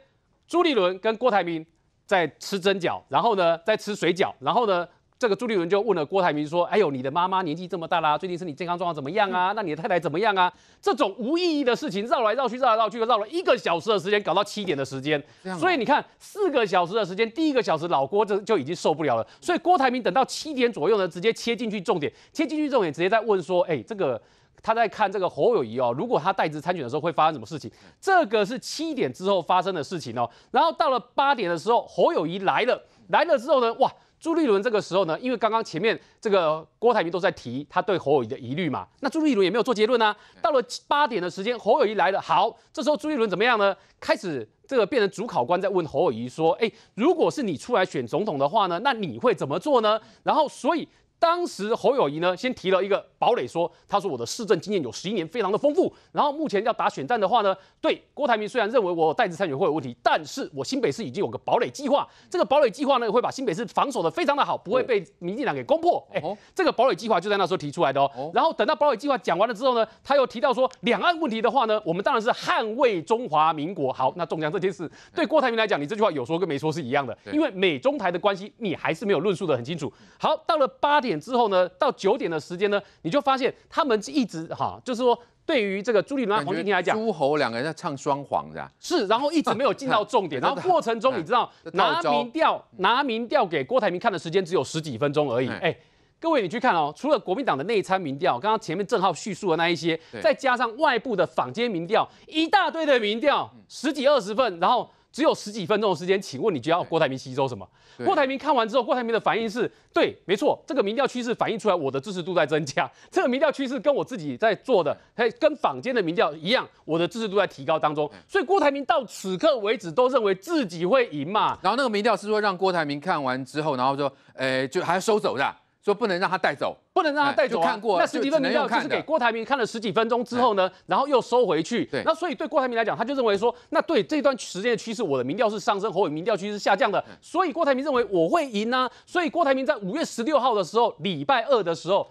朱立伦跟郭台铭在吃蒸饺，然后呢在吃水饺，然后呢。这个朱立伦就问了郭台铭说：“哎呦，你的妈妈年纪这么大啦，最近身体健康状况怎么样啊？那你的太太怎么样啊？这种无意义的事情绕来绕去，绕来绕去，绕了一个小时的时间，搞到七点的时间。所以你看，四个小时的时间，第一个小时老郭这就已经受不了了。所以郭台铭等到七点左右呢，直接切进去重点，切进去重点，直接在问说：‘哎，这个他在看这个侯友谊哦，如果他代职参选的时候会发生什么事情？’这个是七点之后发生的事情哦。然后到了八点的时候，侯友谊来了，来了之后呢，哇！”朱立伦这个时候呢，因为刚刚前面这个郭台铭都在提他对侯友谊的疑虑嘛，那朱立伦也没有做结论啊。到了八点的时间，侯友谊来了，好，这时候朱立伦怎么样呢？开始这个变成主考官在问侯友谊说：“哎，如果是你出来选总统的话呢，那你会怎么做呢？”然后所以。当时侯友谊呢，先提了一个堡垒，说他说我的市政经验有十一年，非常的丰富。然后目前要打选战的话呢，对郭台铭虽然认为我代志参选会有问题，但是我新北市已经有个堡垒计划，这个堡垒计划呢，会把新北市防守的非常的好，不会被民进党给攻破。哎，这个堡垒计划就在那时候提出来的哦。然后等到堡垒计划讲完了之后呢，他又提到说两岸问题的话呢，我们当然是捍卫中华民国。好，那中奖这件事对郭台铭来讲，你这句话有说跟没说是一样的，因为美中台的关系，你还是没有论述的很清楚。好，到了八点。之后呢，到九点的时间呢，你就发现他们一直哈，就是说对于这个朱立伦、黄健庭来讲，诸侯两个人在唱双簧，是，然后一直没有进到重点。然后过程中，你知道拿民调、拿民调给郭台铭看的时间只有十几分钟而已。哎，各位你去看哦，除了国民党的内参民调，刚刚前面正浩叙述的那一些，再加上外部的坊间民调，一大堆的民调，十几二十份，然后。只有十几分钟的时间，请问你就要郭台铭吸收什么？郭台铭看完之后，郭台铭的反应是对，没错，这个民调趋势反映出来我的支持度在增加，这个民调趋势跟我自己在做的，还跟坊间的民调一样，我的支持度在提高当中。所以郭台铭到此刻为止都认为自己会赢嘛。然后那个民调是说让郭台铭看完之后，然后说，哎，就还要收走的。说不能让他带走，不能让他带走。看过，那十几份民调就是给郭台铭看了十几分钟之后呢，然后又收回去。那所以对郭台铭来讲，他就认为说，那对这段时间的趋势，我的民调是上升，侯伟民调趋势下降的。所以郭台铭认为我会赢呢。所以郭台铭在五月十六号的时候，礼拜二的时候，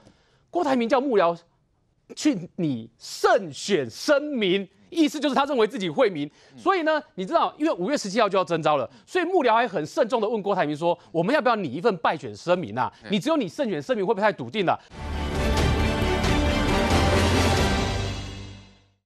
郭台铭叫幕僚去你胜选声明。意思就是他认为自己惠民，所以呢，你知道，因为五月十七号就要征召了，所以幕僚还很慎重的问郭台铭说：“我们要不要拟一份败选声明啊？你只有你胜选声明会不会太笃定了？”